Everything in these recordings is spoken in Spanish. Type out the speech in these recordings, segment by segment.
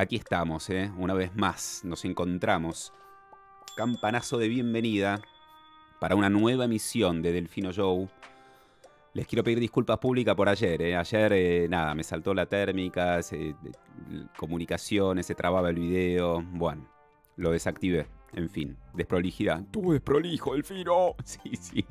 Aquí estamos, ¿eh? Una vez más, nos encontramos. Campanazo de bienvenida para una nueva emisión de Delfino Show. Les quiero pedir disculpas públicas por ayer. ¿eh? Ayer, eh, nada, me saltó la térmica, comunicaciones, se trababa el video. Bueno, lo desactivé. En fin, desprolijidad. Tuve desprolijo, Delfino. Sí, sí,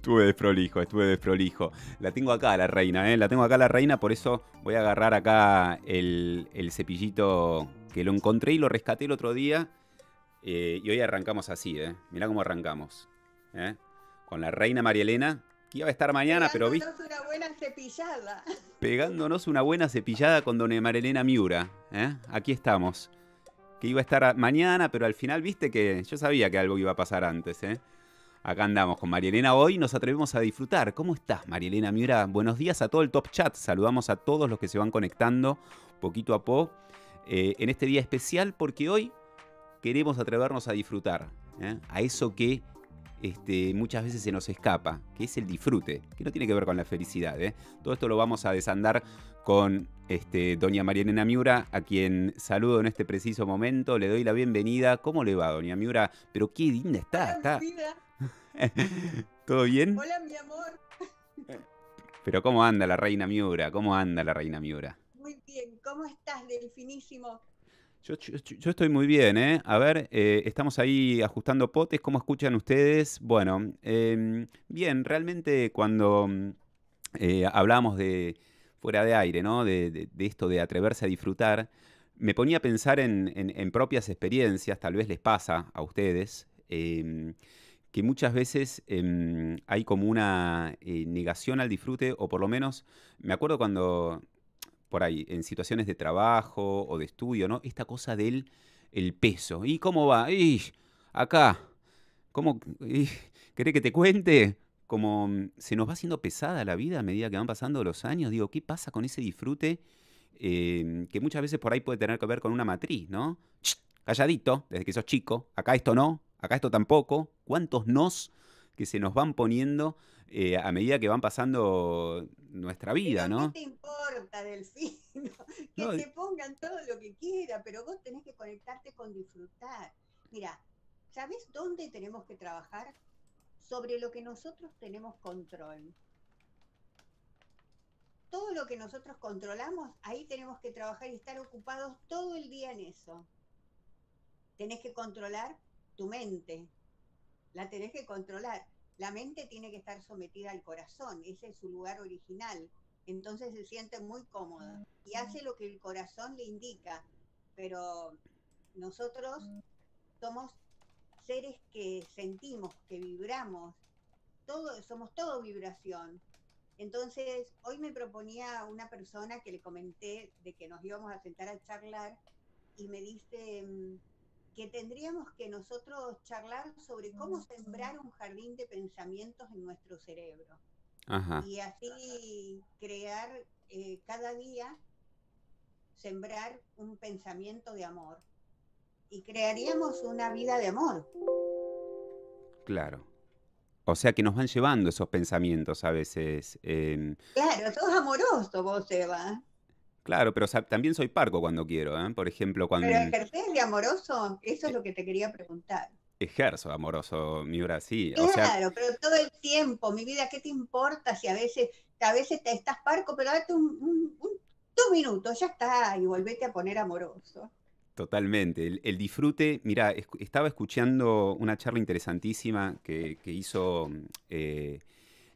tuve desprolijo, estuve desprolijo. La tengo acá la reina, ¿eh? La tengo acá la reina, por eso voy a agarrar acá el, cepillito que lo encontré y lo rescaté el otro día. Eh, y hoy arrancamos así, ¿eh? Mirá cómo arrancamos. ¿eh? Con la reina María Elena, que iba a estar mañana, pero vi. Pegándonos una buena cepillada. Pegándonos una buena cepillada con don María Miura. ¿eh? Aquí estamos que iba a estar mañana, pero al final viste que yo sabía que algo iba a pasar antes, ¿eh? Acá andamos con Marielena hoy, nos atrevemos a disfrutar. ¿Cómo estás, Marielena Miura? Buenos días a todo el Top Chat. Saludamos a todos los que se van conectando poquito a poco eh, en este día especial porque hoy queremos atrevernos a disfrutar, ¿eh? a eso que este, muchas veces se nos escapa, que es el disfrute, que no tiene que ver con la felicidad. Todo esto lo vamos a desandar con este, doña Mariana Miura, a quien saludo en este preciso momento, le doy la bienvenida. ¿Cómo le va, doña Miura? Pero qué linda está, ¿Todo bien? Hola, mi amor. Pero ¿cómo anda la reina Miura? ¿Cómo anda la reina Miura? Muy bien, ¿cómo estás, delfinísimo? Yo, yo, estoy muy bien, ¿eh? A ver, eh, estamos ahí ajustando potes, ¿cómo escuchan ustedes? Bueno, em, bien, realmente cuando eh, hablamos de, fuera de aire, ¿no? De, esto de atreverse a disfrutar, me ponía a pensar en, propias experiencias, tal vez les pasa a ustedes, em, que muchas veces em, hay como una eh, negación al disfrute, o por lo menos, me acuerdo cuando, por ahí, en situaciones de trabajo o de estudio, ¿no? Esta cosa del el peso. ¿Y cómo va? ¡Y! Acá. ¿Cómo? que te cuente? como mm, se nos va haciendo pesada la vida a medida que van pasando los años. Digo, ¿qué pasa con ese disfrute eh, que muchas veces por ahí puede tener que ver con una matriz, ¿no? calladito, desde que sos chico, acá esto no, acá esto tampoco. ¿Cuántos nos que se nos van poniendo eh, a medida que van pasando nuestra vida, ¿no? te importa, Delfino? Que eh pongan todo lo que quiera, pero vos tenés que conectarte con disfrutar. Mira, ¿sabés dónde tenemos que trabajar? sobre lo que nosotros tenemos control. Todo lo que nosotros controlamos, ahí tenemos que trabajar y estar ocupados todo el día en eso. Tenés que controlar tu mente, la tenés que controlar. La mente tiene que estar sometida al corazón, ese es su lugar original. Entonces se siente muy cómoda y hace lo que el corazón le indica, pero nosotros somos seres que sentimos, que vibramos, todo, somos todo vibración. Entonces, hoy me proponía una persona que le comenté de que nos íbamos a sentar a charlar y me dice mm, que tendríamos que nosotros charlar sobre cómo sembrar un jardín de pensamientos en nuestro cerebro. Y así crear eh, cada día, sembrar un pensamiento de amor y crearíamos una vida de amor. Claro. O sea que nos van llevando esos pensamientos a veces. Em, claro, sos amoroso vos, Eva. Claro, pero también soy parco cuando quiero, ¿eh? Por ejemplo, cuando... ¿Pero ejerces de amoroso? Eso es eh, lo que te quería preguntar. Ejerzo amoroso, mi sí. Claro, pero todo el tiempo, mi vida, ¿qué te importa si a veces, a veces te estás parco, pero date un, un, dos minutos, ya está, y volvete a poner amoroso. Totalmente. El, disfrute, mira, estaba escuchando una charla interesantísima que, hizo, mm, eh,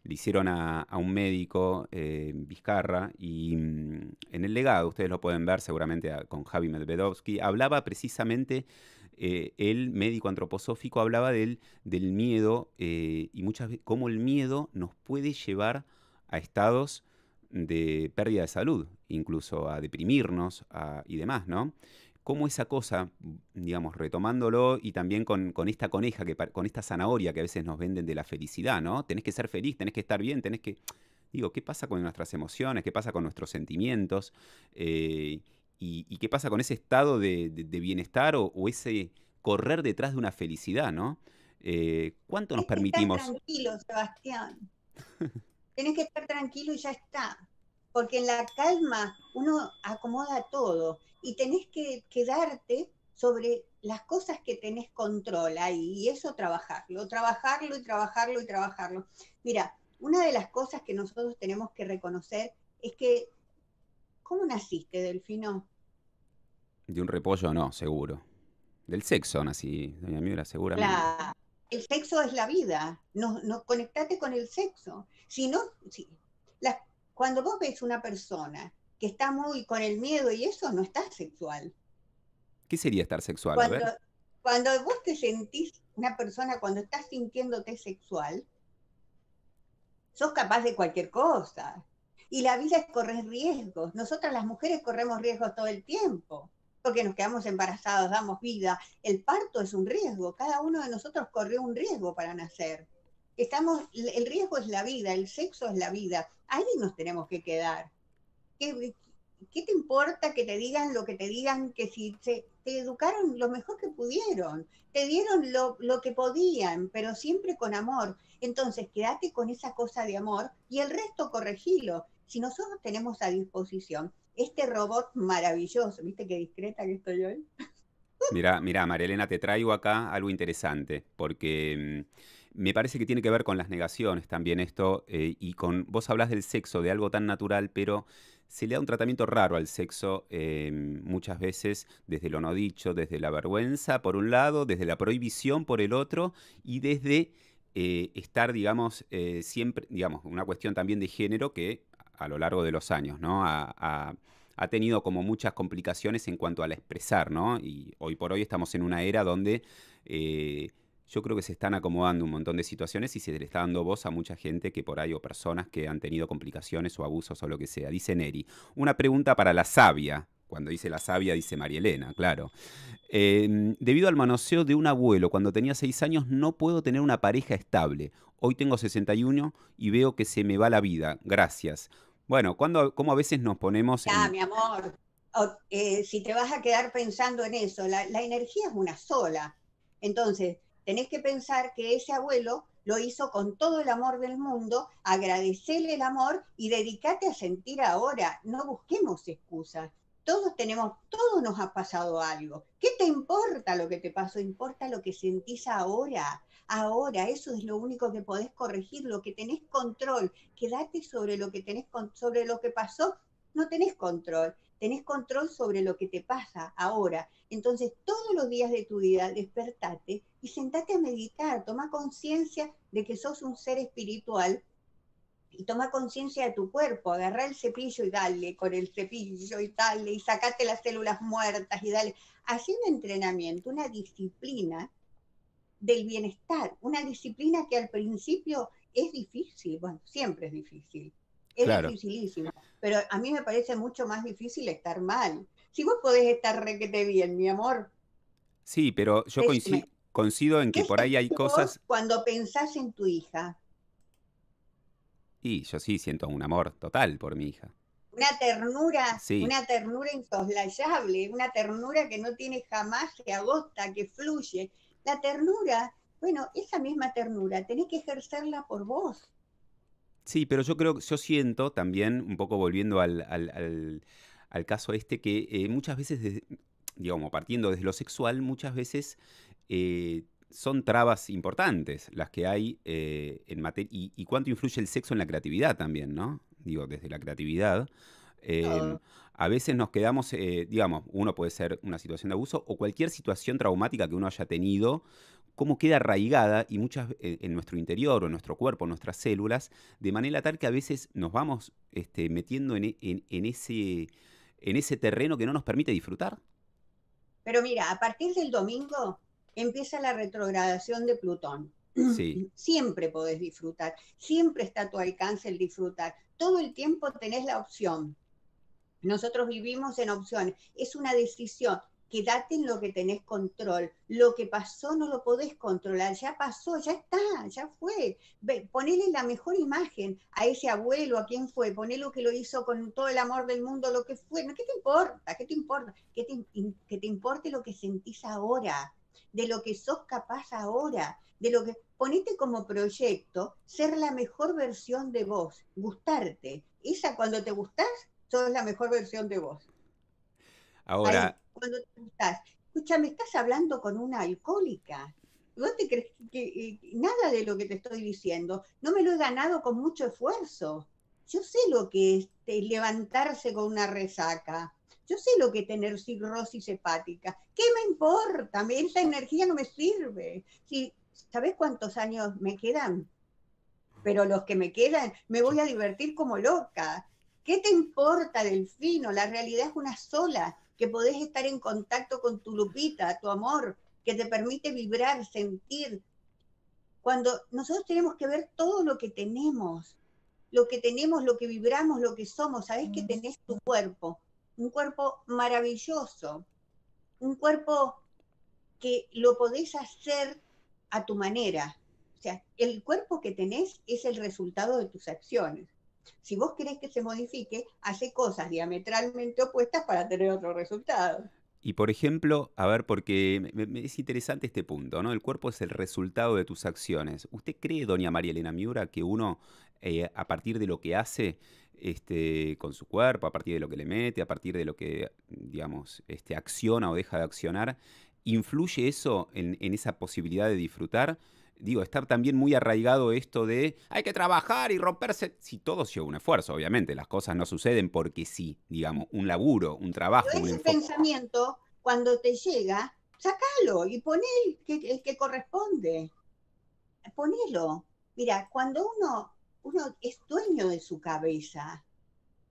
le hicieron a, un médico, eh, Vizcarra, y mm, en el legado, ustedes lo pueden ver seguramente ah, con Javi Medvedovsky, hablaba precisamente, eh, el médico antroposófico hablaba del, del miedo y muchas veces cómo el miedo nos puede llevar a estados de pérdida de salud, incluso a deprimirnos y demás, ¿no? cómo esa cosa, digamos, retomándolo y también con, esta coneja, que, con esta zanahoria que a veces nos venden de la felicidad, ¿no? Tenés que ser feliz, tenés que estar bien, tenés que... Digo, ¿qué pasa con nuestras emociones? ¿Qué pasa con nuestros sentimientos? Eh, y, qué pasa con ese estado de, bienestar o, ese correr detrás de una felicidad, ¿no? Eh, ¿Cuánto nos Tienes permitimos? Que estar tranquilo, Sebastián. Tienes que estar tranquilo y ya está. Porque en la calma uno acomoda todo y tenés que quedarte sobre las cosas que tenés control ahí, y eso trabajarlo, trabajarlo y trabajarlo y trabajarlo. Mira, una de las cosas que nosotros tenemos que reconocer es que, ¿cómo naciste, Delfino? De un repollo no, seguro. Del sexo nací, doña Miura, seguramente. el sexo es la vida, no, no conectate con el sexo. Si no, si, cuando vos ves una persona que está muy con el miedo y eso no está sexual. ¿Qué sería estar sexual? Cuando, vos te sentís una persona, cuando estás sintiéndote sexual, sos capaz de cualquier cosa. Y la vida es correr riesgos. Nosotras las mujeres corremos riesgos todo el tiempo, porque nos quedamos embarazadas damos vida. El parto es un riesgo. Cada uno de nosotros corrió un riesgo para nacer. Estamos, el riesgo es la vida, el sexo es la vida. Ahí nos tenemos que quedar. ¿qué, te importa que te digan lo que te digan? Que si te educaron lo mejor que pudieron, te dieron lo, que podían, pero siempre con amor. Entonces, quédate con esa cosa de amor y el resto corregilo. Si nosotros tenemos a disposición este robot maravilloso, ¿viste qué discreta que estoy hoy? Mira, mira, María te traigo acá algo interesante, porque mm, me parece que tiene que ver con las negaciones también esto, eh, y con, vos hablas del sexo, de algo tan natural, pero se le da un tratamiento raro al sexo eh, muchas veces desde lo no dicho, desde la vergüenza por un lado, desde la prohibición por el otro y desde eh, estar, digamos, siempre, digamos, una cuestión también de género que a lo largo de los años, ¿no? ha tenido como muchas complicaciones en cuanto al expresar, ¿no? Y hoy por hoy estamos en una era donde yo creo que se están acomodando un montón de situaciones y se le está dando voz a mucha gente que por ahí o personas que han tenido complicaciones o abusos o lo que sea. Dice Neri, una pregunta para la sabia. Cuando dice la sabia, dice María Elena, claro. Em, debido al manoseo de un abuelo, cuando tenía seis años, no puedo tener una pareja estable. Hoy tengo 61 y veo que se me va la vida. Gracias. Bueno, ¿cómo a veces nos ponemos. En... mi amor. Eh, si te vas a quedar pensando en eso, la energía es una sola. Entonces, tenés que pensar que ese abuelo lo hizo con todo el amor del mundo, agradecerle el amor y dedícate a sentir ahora, no busquemos excusas. Todos tenemos, todos nos ha pasado algo. ¿Qué te importa lo que te pasó? Importa lo que sentís ahora. Ahora, eso es lo único que podés corregir, lo que tenés control. Quédate sobre lo que tenés sobre lo que pasó, no tenés control tenés control sobre lo que te pasa ahora. Entonces, todos los días de tu vida despertate y sentate a meditar, toma conciencia de que sos un ser espiritual y toma conciencia de tu cuerpo, agarra el cepillo y dale con el cepillo y dale y sacate las células muertas y dale. Así un entrenamiento, una disciplina del bienestar, una disciplina que al principio es difícil, bueno, siempre es difícil, es dificilísimo. Pero a mí me parece mucho más difícil estar mal. Si vos podés estar requete bien, mi amor. Sí, pero yo coincido, en que por ahí hay cosas. Cuando pensás en tu hija. Y yo sí siento un amor total por mi hija. Una ternura, una ternura insoslayable, una ternura que no tiene jamás, que agota, que fluye. La ternura, bueno, esa misma ternura tenés que ejercerla por vos. Sí, pero yo creo, yo siento también, un poco volviendo al, al, al, caso este, que eh, muchas veces, digamos, partiendo desde lo sexual, muchas veces eh, son trabas importantes las que hay eh, en materia. Y, cuánto influye el sexo en la creatividad también, ¿no? Digo, desde la creatividad. Em, a veces nos quedamos, digamos, uno puede ser una situación de abuso o cualquier situación traumática que uno haya tenido cómo queda arraigada y muchas eh, en nuestro interior o en nuestro cuerpo, en nuestras células, de manera tal que a veces nos vamos este, metiendo e, en, ese, terreno que no nos permite disfrutar. Pero mira, a partir del domingo empieza la retrogradación de Plutón. Siempre podés disfrutar, siempre está a tu alcance el disfrutar. Todo el tiempo tenés la opción. Nosotros vivimos en opciones. Es una decisión quédate en lo que tenés control. Lo que pasó no lo podés controlar, ya pasó, ya está, ya fue. Ve, ponele la mejor imagen a ese abuelo, a quien fue, ponelo lo que lo hizo con todo el amor del mundo, lo que fue. ¿Qué te importa? ¿Qué te importa? ¿Qué te, que te importe lo que sentís ahora, de lo que sos capaz ahora, de lo que... Ponete como proyecto ser la mejor versión de vos, gustarte. Esa cuando te gustás, sos la mejor versión de vos. Ahora. cuando estás, escucha, me estás hablando con una alcohólica. ¿Vos te crees que, nada de lo que te estoy diciendo? No me lo he ganado con mucho esfuerzo. Yo sé lo que es levantarse con una resaca. Yo sé lo que es tener cirrosis hepática. ¿Qué me importa? Esa energía no me sirve. Si, ¿Sabes cuántos años me quedan? Pero los que me quedan, me voy a divertir como loca. ¿Qué te importa, Delfino? La realidad es una sola que podés estar en contacto con tu lupita, tu amor, que te permite vibrar, sentir. Cuando nosotros tenemos que ver todo lo que tenemos, lo que tenemos, lo que vibramos, lo que somos, sabés que mm. tenés tu cuerpo, un cuerpo maravilloso, un cuerpo que lo podés hacer a tu manera. O sea, el cuerpo que tenés es el resultado de tus acciones. Si vos querés que se modifique, hace cosas diametralmente opuestas para tener otro resultado. Y por ejemplo, a ver, porque es interesante este punto, ¿no? El cuerpo es el resultado de tus acciones. ¿Usted cree, doña María Elena Miura, que uno, eh, a partir de lo que hace este, con su cuerpo, a partir de lo que le mete, a partir de lo que, digamos, este, acciona o deja de accionar, influye eso en esa posibilidad de disfrutar? digo, estar también muy arraigado esto de hay que trabajar y romperse. Si todo lleva un esfuerzo, obviamente, las cosas no suceden porque sí, digamos, un laburo, un trabajo. ese pensamiento, cuando te llega, sacalo y poné el que, corresponde. Ponelo. Mira, cuando uno, uno es dueño de su cabeza,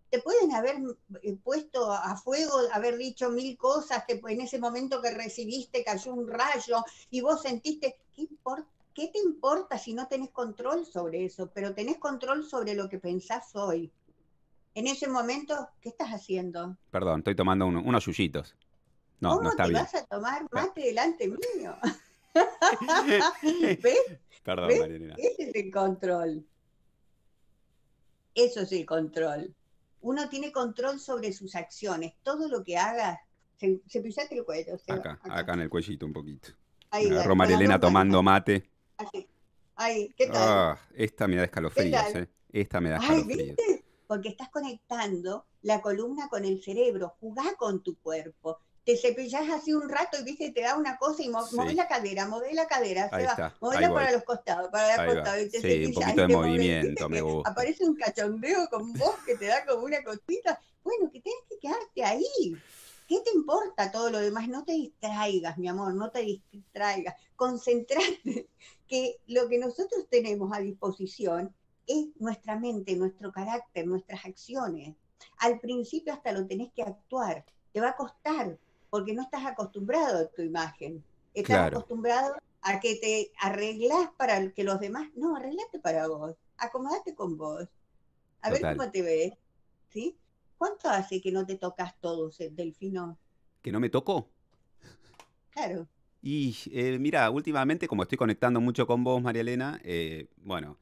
te pueden haber eh, puesto a fuego, haber dicho mil cosas, que en ese momento que recibiste cayó un rayo y vos sentiste, ¿qué importa? ¿qué te importa si no tenés control sobre eso? Pero tenés control sobre lo que pensás hoy. En ese momento, ¿qué estás haciendo? Perdón, estoy tomando unos yuyitos. No, ¿Cómo no vas a tomar mate delante mío? ¿Ves? Perdón, Ese es el control. Eso es el control. Uno tiene control sobre sus acciones. Todo lo que hagas, se, se el cuello. acá, acá, en el cuellito un poquito. Ahí, Marielena tomando mate. Así. Ah, esta me da escalofríos, ¿eh? Esta me da escalofríos. ¿viste? Porque estás conectando la columna con el cerebro, jugá con tu cuerpo. Te cepillás así un rato y viste, te da una cosa y mueves la cadera, movés la cadera, se para los costados, para los costados. Y sí, un poquito de movimiento, me gusta. Aparece un cachondeo con vos que te da como una cosita. Bueno, que tenés que quedarte ahí. ¿Qué te importa todo lo demás? No te distraigas, mi amor, no te distraigas. Concentrate, que lo que nosotros tenemos a disposición es nuestra mente, nuestro carácter, nuestras acciones. Al principio hasta lo tenés que actuar, te va a costar, porque no estás acostumbrado a tu imagen. Estás acostumbrado a que te arreglas para que los demás, no, arreglate para vos, acomodate con vos, a ver cómo te ves, ¿sí? ¿Cuánto hace que no te tocas todo, Delfino? ¿Que no me tocó. Claro. Y eh, mira, últimamente, como estoy conectando mucho con vos, María Elena, eh, bueno,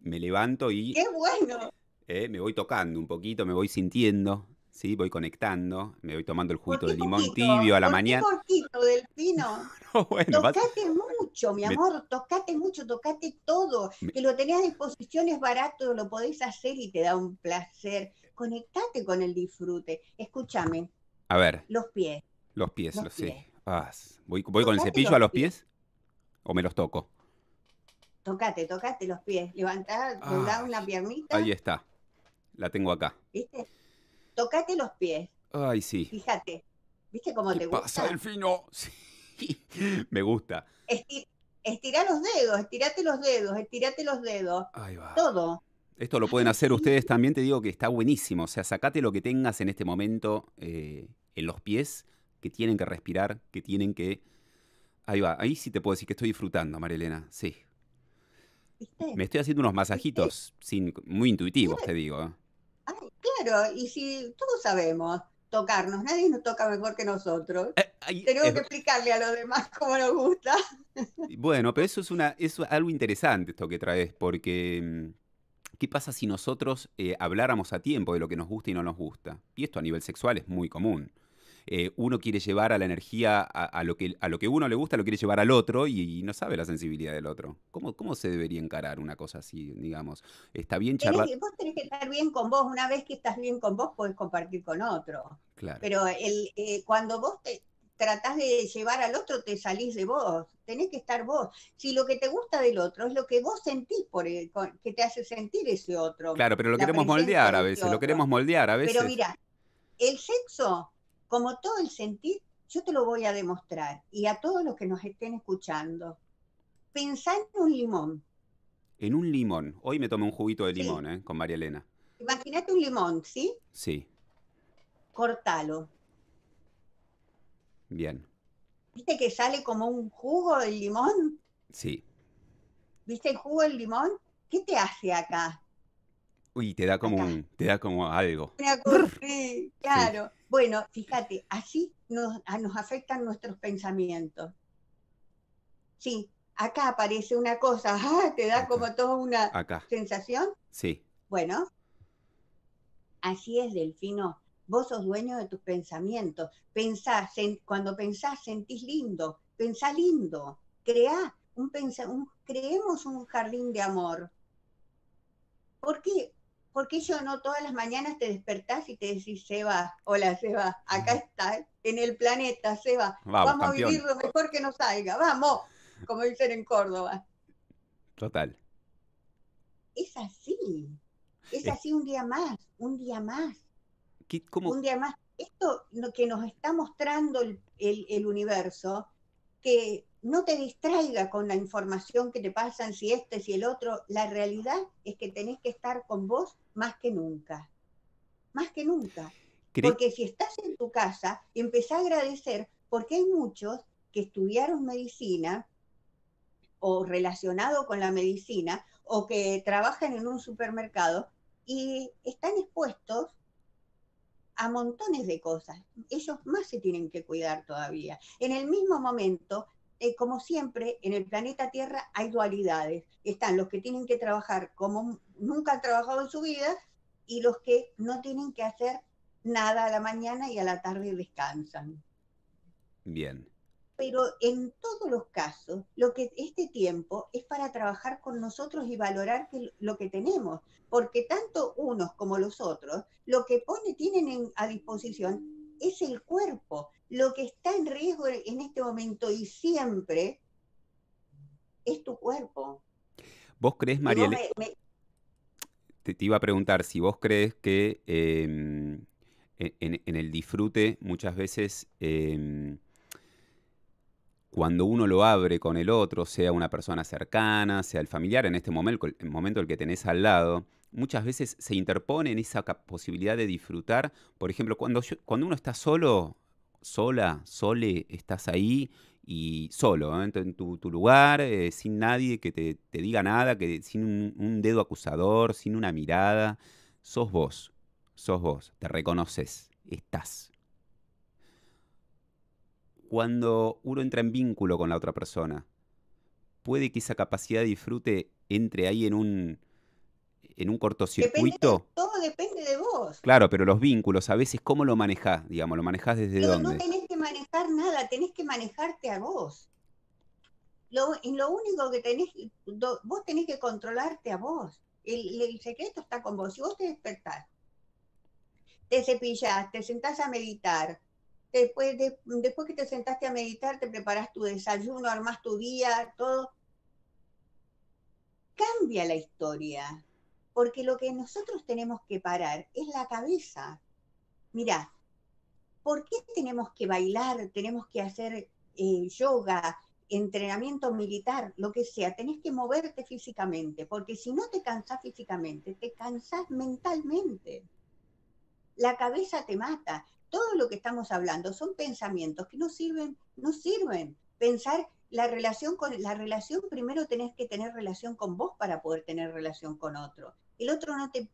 me levanto y. ¡Qué bueno! Eh, me voy tocando un poquito, me voy sintiendo, ¿sí? Voy conectando, me voy tomando el juguito de limón tibio a la mañana. Qué cortito, Delfino? no, tocate mucho, mi amor, tocate mucho, tocate todo. Que lo tenés a disposición, es barato, lo podés hacer y te da un placer conectate con el disfrute. Escúchame. A ver. Los pies. Los pies, los, voy, voy con el cepillo a los pies. o me los toco. Tocate, tocate los pies. Levantá, una piernita. Ahí está. La tengo acá. ¿Viste? Tocate los pies. Ay, sí. Fíjate. ¿Viste cómo te gusta? Pasa el Sí. me gusta. Estira los dedos, estirate los dedos, estirate los dedos. Ahí va. Todo. Esto lo pueden hacer ustedes también, te digo que está buenísimo. O sea, sacate lo que tengas en este momento eh, en los pies, que tienen que respirar, que tienen que... Ahí va, ahí sí te puedo decir que estoy disfrutando, Marilena, sí. Me estoy haciendo unos masajitos sin, muy intuitivos, te digo. ¿eh? claro, y si todos sabemos tocarnos, nadie nos toca mejor que nosotros. Eh, Tenemos que explicarle a los demás cómo nos gusta. Bueno, pero eso es, una, es algo interesante esto que traes, porque mm, ¿Qué pasa si nosotros eh, habláramos a tiempo de lo que nos gusta y no nos gusta? Y esto a nivel sexual es muy común. Eh, uno quiere llevar a la energía a, lo que, a lo que uno le gusta, lo quiere llevar al otro y, no sabe la sensibilidad del otro. ¿Cómo, ¿Cómo, se debería encarar una cosa así, digamos? Está bien charlar. vos tenés que estar bien con vos. Una vez que estás bien con vos, puedes compartir con otro. Claro. Pero el, eh, cuando vos te, tratás de llevar al otro, te salís de vos, tenés que estar vos. Si lo que te gusta del otro es lo que vos sentís por que te hace sentir ese otro. Claro, pero lo queremos moldear a veces, lo queremos moldear a veces. Pero mira, el sexo, como todo el sentir, yo te lo voy a demostrar. Y a todos los que nos estén escuchando, pensá en un limón. En un limón. Hoy me tomé un juguito de limón, ¿eh? Con María Elena. Imagínate un limón, ¿sí? Sí. Cortalo Bien. ¿Viste que sale como un jugo del limón? Sí. ¿Viste el jugo del limón? ¿Qué te hace acá? Uy, te da como, un, te da como algo. claro. Bueno, fíjate, así nos, nos afectan nuestros pensamientos. Sí, acá aparece una cosa, ah, te da como toda una sensación. Sí. Bueno, así es, Delfino vos sos dueño de tus pensamientos. Pensás, cuando pensás sentís lindo, pensá lindo, creá, un, creemos un jardín de amor. ¿Por qué? Porque yo no todas las mañanas te despertás y te decís, Seba, hola Seba, acá está, eh, en el planeta, Seba, vamos a vivir lo mejor que nos salga, vamos, como dicen en Córdoba. Total. Es así, es así un día más, un día más. Un día más. Esto lo que nos está mostrando el, universo, que no te distraiga con la información que te pasan, si este, si el otro. La realidad es que tenés que estar con vos más que nunca. Más que nunca. Porque si estás en tu casa, empezá a agradecer, porque hay muchos que estudiaron medicina o relacionado con la medicina o que trabajan en un supermercado y están expuestos a montones de cosas. Ellos más se tienen que cuidar todavía. En el mismo momento, eh, como siempre, en el planeta Tierra hay dualidades. Están los que tienen que trabajar como nunca han trabajado en su vida y los que no tienen que hacer nada a la mañana y a la tarde descansan. Bien pero en todos los casos, lo que este tiempo es para trabajar con nosotros y valorar lo que tenemos, porque tanto unos como los otros, lo que pone tienen a disposición es el cuerpo. Lo que está en riesgo en este momento y siempre es tu cuerpo. ¿Vos crees, María? Te, iba a preguntar si vos crees que em, e-, en, el disfrute muchas veces em, cuando uno lo abre con el otro, sea una persona cercana, sea el familiar, en este momento, el momento el que tenés al lado, muchas veces se interpone en esa posibilidad de disfrutar. Por ejemplo, cuando, uno está solo, sola, sole, estás ahí y solo, ¿eh? en tu, lugar, eh, sin nadie que te, diga nada, que sin un, un, dedo acusador, sin una mirada, sos vos, sos vos, te reconoces, estás cuando uno entra en vínculo con la otra persona. Puede que esa capacidad de disfrute entre ahí en un, en un cortocircuito. todo depende de vos. Claro, pero los vínculos, a veces, ¿cómo lo manejás? Digamos, ¿lo manejás desde pero dónde? No tenés que manejar nada, tenés que manejarte a vos. Lo, lo único que tenés, vos tenés que controlarte a vos. El, el, secreto está con vos. Si vos te despertás, te cepillás, te sentás a meditar, después, después que te sentaste a meditar, te preparas tu desayuno, armas tu día, todo. Cambia la historia, porque lo que nosotros tenemos que parar es la cabeza. Mirá, ¿por qué tenemos que bailar, tenemos que hacer eh, yoga, entrenamiento militar, lo que sea? Tenés que moverte físicamente, porque si no te cansás físicamente, te cansás mentalmente. La cabeza te mata, todo lo que estamos hablando son pensamientos que no sirven, no sirven. Pensar la relación con la relación primero tenés que tener relación con vos para poder tener relación con otro. El otro no te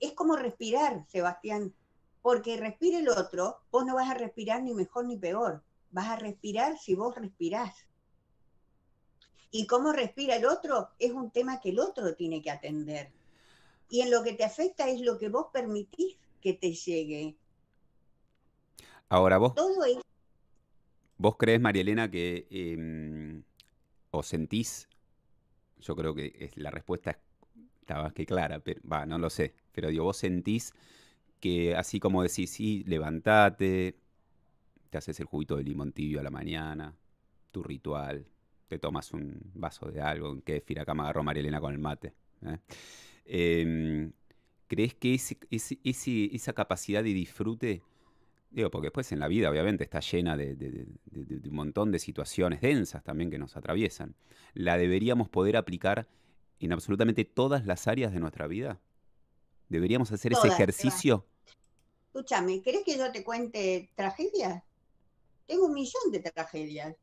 es como respirar, Sebastián, porque respira el otro, vos no vas a respirar ni mejor ni peor. Vas a respirar si vos respirás. Y cómo respira el otro es un tema que el otro tiene que atender. Y en lo que te afecta es lo que vos permitís que te llegue Ahora vos. ¿Vos crees, María Elena, que. Em, o sentís. Yo creo que es, la respuesta estaba que clara, pero va, no lo sé. Pero digo, vos sentís que así como decís, sí, levantate, te haces el juguito de limón tibio a la mañana, tu ritual, te tomas un vaso de algo, en que acá me agarró María Elena con el mate. ¿eh? Em, crees que ese, esa capacidad de disfrute Digo, porque después en la vida, obviamente, está llena de, un montón de situaciones densas también que nos atraviesan. ¿La deberíamos poder aplicar en absolutamente todas las áreas de nuestra vida? ¿Deberíamos hacer ese ejercicio? Escúchame, ¿querés que yo te cuente tragedias? Tengo un millón de tragedias.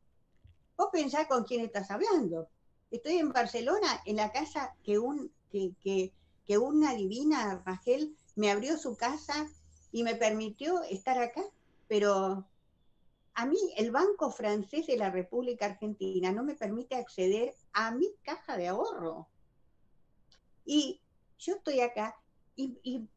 Vos pensás con quién estás hablando. Estoy en Barcelona, en la casa que, un, que, una divina, Rachel me abrió su casa y me permitió estar acá, pero a mí el Banco Francés de la República Argentina no me permite acceder a mi caja de ahorro. Y yo estoy acá y, y,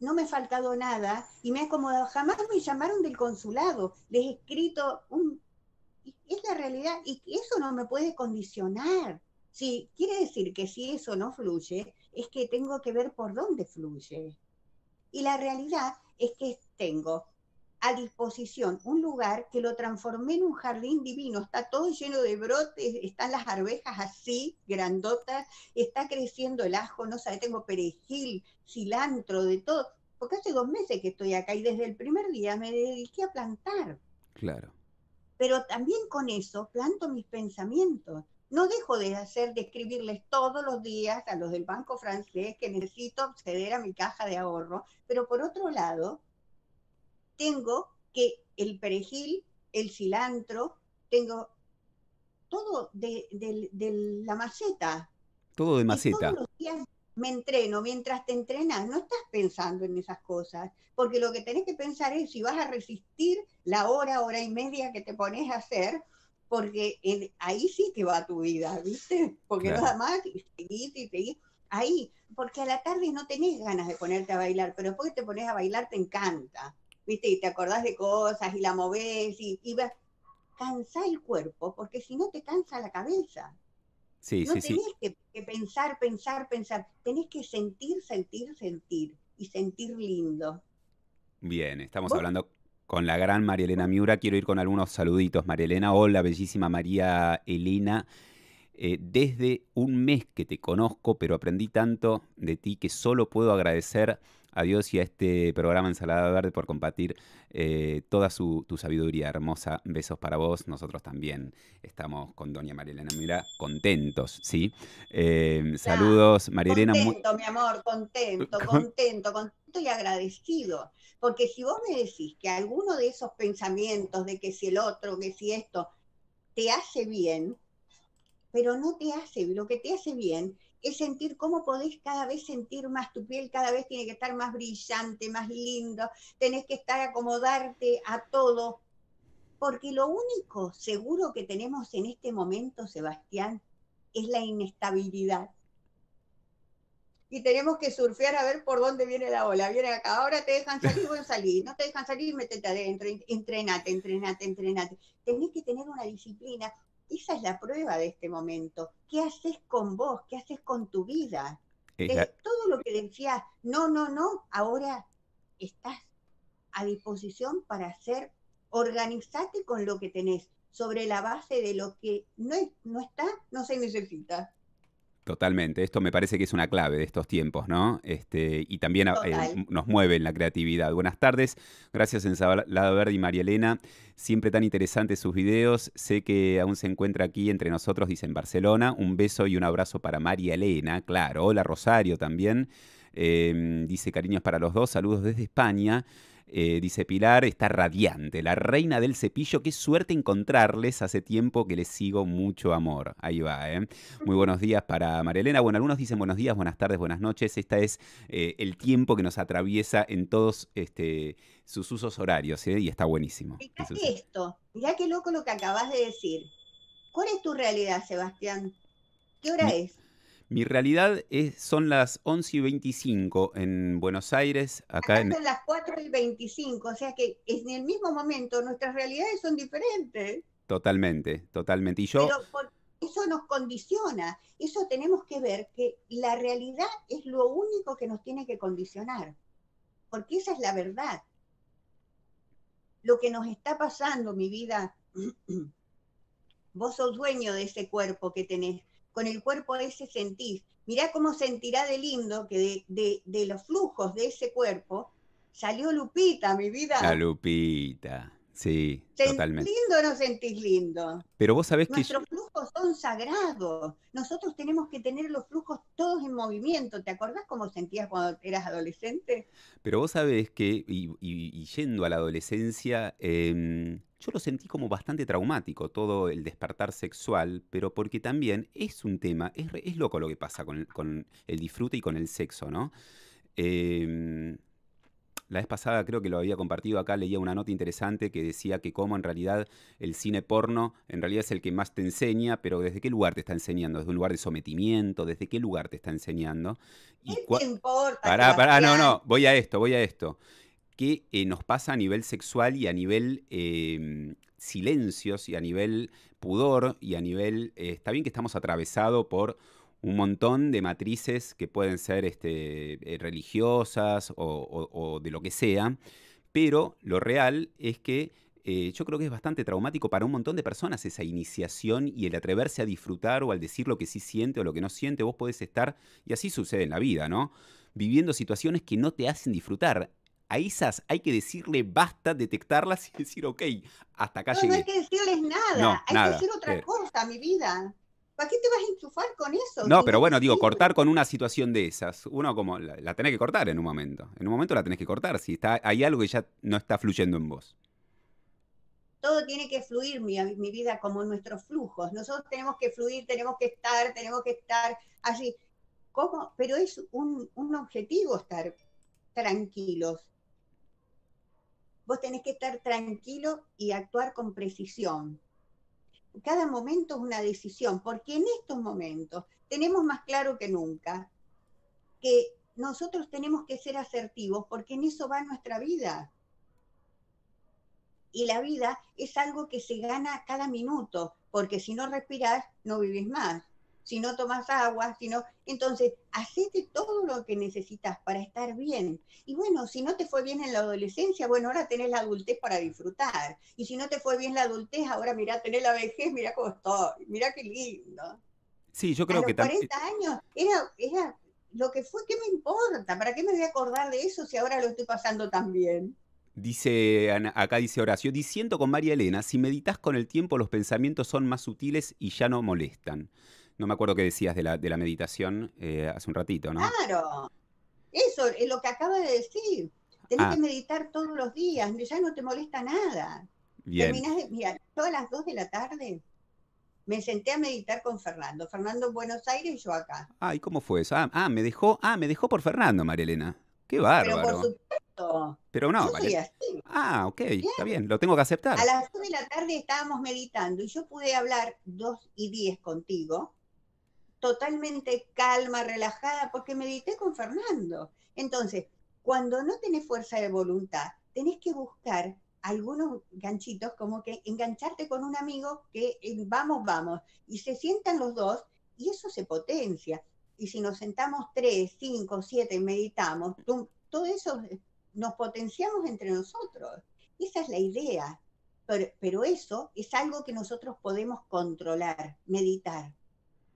no me ha faltado nada y me ha acomodado. Jamás me llamaron del consulado, les he escrito un... Es la realidad y eso no me puede condicionar. Si, quiere decir que si eso no fluye, es que tengo que ver por dónde fluye. Y la realidad es que tengo a disposición un lugar que lo transformé en un jardín divino, está todo lleno de brotes, están las arvejas así, grandotas, está creciendo el ajo, no sé, tengo perejil, cilantro, de todo, porque hace dos meses que estoy acá y desde el primer día me dediqué a plantar. Claro. Pero también con eso planto mis pensamientos no dejo de hacer, de escribirles todos los días a los del Banco Francés que necesito acceder a mi caja de ahorro, pero por otro lado, tengo que el perejil, el cilantro, tengo todo de, la maceta. Todo de maceta. todos los días me entreno, mientras te entrenas, no estás pensando en esas cosas, porque lo que tenés que pensar es si vas a resistir la hora, hora y media que te pones a hacer porque ahí sí que va tu vida, ¿viste? Porque nada más, y seguís y seguís ahí, porque a la tarde no tenés ganas de ponerte a bailar, pero después que te pones a bailar te encanta, ¿viste? Y te acordás de cosas y la movés y, vas, cansá el cuerpo, porque si no te cansa la cabeza. Sí, no tenés Que, pensar, pensar, pensar, tenés que sentir, sentir, sentir y sentir lindo. Bien, estamos hablando con la gran María Elena Miura. Quiero ir con algunos saluditos, María Elena. Hola, bellísima María Elena. Eh, desde un mes que te conozco, pero aprendí tanto de ti que solo puedo agradecer Adiós y a este programa Ensalada Verde por compartir eh, toda su, tu sabiduría hermosa. Besos para vos. Nosotros también estamos con Doña María Elena Mira contentos, ¿sí? Em, saludos, María Elena. Contento, mi amor, contento, contento, contento y agradecido. Porque si vos me decís que alguno de esos pensamientos de que si el otro, que si esto, te hace bien, pero no te hace, lo que te hace bien es sentir cómo podés cada vez sentir más tu piel, cada vez tiene que estar más brillante, más lindo, tenés que estar acomodarte a todo, porque lo único seguro que tenemos en este momento, Sebastián, es la inestabilidad. Y tenemos que surfear a ver por dónde viene la ola. Viene acá, ahora te dejan salir, voy a salir. No te dejan salir, métete adentro, entrenate, entrenate, entrenate. Tenés que tener una disciplina, esa es la prueba de este momento. ¿Qué haces con vos? ¿Qué haces con tu vida? Todo lo que decías, no, no, no, ahora estás a disposición para hacer, organizate con lo que tenés, sobre la base de lo que no, no está, no se necesita. Totalmente, esto me parece que es una clave de estos tiempos, ¿no? Este, y también ah, eh, nos mueve en la creatividad. Buenas tardes, gracias Lado Verde y María Elena, siempre tan interesantes sus videos, sé que aún se encuentra aquí entre nosotros, dice en Barcelona, un beso y un abrazo para María Elena, claro, hola Rosario también, em, dice cariños para los dos, saludos desde España. Eh, dice Pilar, está radiante, la reina del cepillo, qué suerte encontrarles, hace tiempo que les sigo mucho amor. Ahí va, ¿eh? Muy buenos días para María Elena. Bueno, algunos dicen buenos días, buenas tardes, buenas noches. Este es eh, el tiempo que nos atraviesa en todos este, sus usos horarios, ¿eh? y está buenísimo. Mirá esto, mirá qué loco lo que acabas de decir. ¿Cuál es tu realidad, Sebastián? ¿Qué hora es? Mi realidad es, son las 11 y 25 en Buenos Aires. Acá, en... son las 4 y 25, o sea que en el mismo momento nuestras realidades son diferentes. Totalmente, totalmente. Y yo... Pero eso nos condiciona, eso tenemos que ver que la realidad es lo único que nos tiene que condicionar, porque esa es la verdad. Lo que nos está pasando, mi vida, vos sos dueño de ese cuerpo que tenés, con el cuerpo ese sentís. Mirá cómo sentirá de lindo que de, los flujos de ese cuerpo salió Lupita, mi vida. La Lupita. Sí, ¿Sentís lindo o no sentís lindo? Pero vos sabés que... Nuestros flujos son sagrados. Nosotros tenemos que tener los flujos todos en movimiento. ¿Te acordás cómo sentías cuando eras adolescente? Pero vos sabés que, y, yendo a la adolescencia, em, yo lo sentí como bastante traumático todo el despertar sexual, pero porque también es un tema, es, loco lo que pasa con, el disfrute y con el sexo, ¿no? Em, la vez pasada creo que lo había compartido acá, leía una nota interesante que decía que cómo en realidad el cine porno en realidad es el que más te enseña, pero ¿desde qué lugar te está enseñando? ¿Desde un lugar de sometimiento? ¿Desde qué lugar te está enseñando? Y ¿Qué importa? Pará, pará, no, no, voy a esto, voy a esto que eh, nos pasa a nivel sexual y a nivel em, silencios y a nivel pudor y a nivel... Eh, está bien que estamos atravesados por un montón de matrices que pueden ser este, eh, religiosas o, o, de lo que sea, pero lo real es que yo creo que es bastante traumático para un montón de personas esa iniciación y el atreverse a disfrutar o al decir lo que sí siente o lo que no siente, vos podés estar, y así sucede en la vida, ¿no? viviendo situaciones que no te hacen disfrutar a esas hay que decirle basta, detectarlas y decir, ok, hasta acá no, No hay que decirles nada, hay que decir otra eh. cosa, mi vida. ¿Para qué te vas a enchufar con eso? No, pero bueno, digo, cortar con una situación de esas, uno como la, tenés que cortar en un momento. En un momento la tenés que cortar, si está, hay algo que ya no está fluyendo en vos. Todo tiene que fluir, mi, mi vida, como nuestros flujos. Nosotros tenemos que fluir, tenemos que estar, tenemos que estar allí. Pero es un, un objetivo estar tranquilos. Vos tenés que estar tranquilo y actuar con precisión. Cada momento es una decisión, porque en estos momentos tenemos más claro que nunca que nosotros tenemos que ser asertivos, porque en eso va nuestra vida. Y la vida es algo que se gana cada minuto, porque si no respirás, no vivís más si no tomas agua, sino Entonces, hacete todo lo que necesitas para estar bien. Y bueno, si no te fue bien en la adolescencia, bueno, ahora tenés la adultez para disfrutar. Y si no te fue bien la adultez, ahora mirá, tenés la vejez, mirá cómo estoy, mirá qué lindo. Sí, yo creo que también... 40 años era, lo que fue, ¿qué me importa? ¿Para qué me voy a acordar de eso si ahora lo estoy pasando tan bien? Dice, acá dice Horacio, diciendo con María Elena, si meditas con el tiempo los pensamientos son más sutiles y ya no molestan. No me acuerdo qué decías de la, de la meditación eh, hace un ratito, ¿no? Claro, eso es lo que acaba de decir. Tenés ah. que meditar todos los días, ya no te molesta nada. Bien. Terminás, mira, todas las 2 de la tarde me senté a meditar con Fernando. Fernando en Buenos Aires y yo acá. Ay, cómo fue eso? Ah, ah, me dejó, ah, me dejó por Fernando, Marilena. Qué bárbaro. Pero por supuesto. Pero no, Ah, ok, está bien, lo tengo que aceptar. A las 2 de la tarde estábamos meditando y yo pude hablar 2 y 10 contigo totalmente calma, relajada, porque medité con Fernando. Entonces, cuando no tenés fuerza de voluntad, tenés que buscar algunos ganchitos, como que engancharte con un amigo que eh, vamos, vamos, y se sientan los dos y eso se potencia. Y si nos sentamos tres, cinco, siete meditamos, todo eso eh, nos potenciamos entre nosotros. Esa es la idea. Pero, pero eso es algo que nosotros podemos controlar, meditar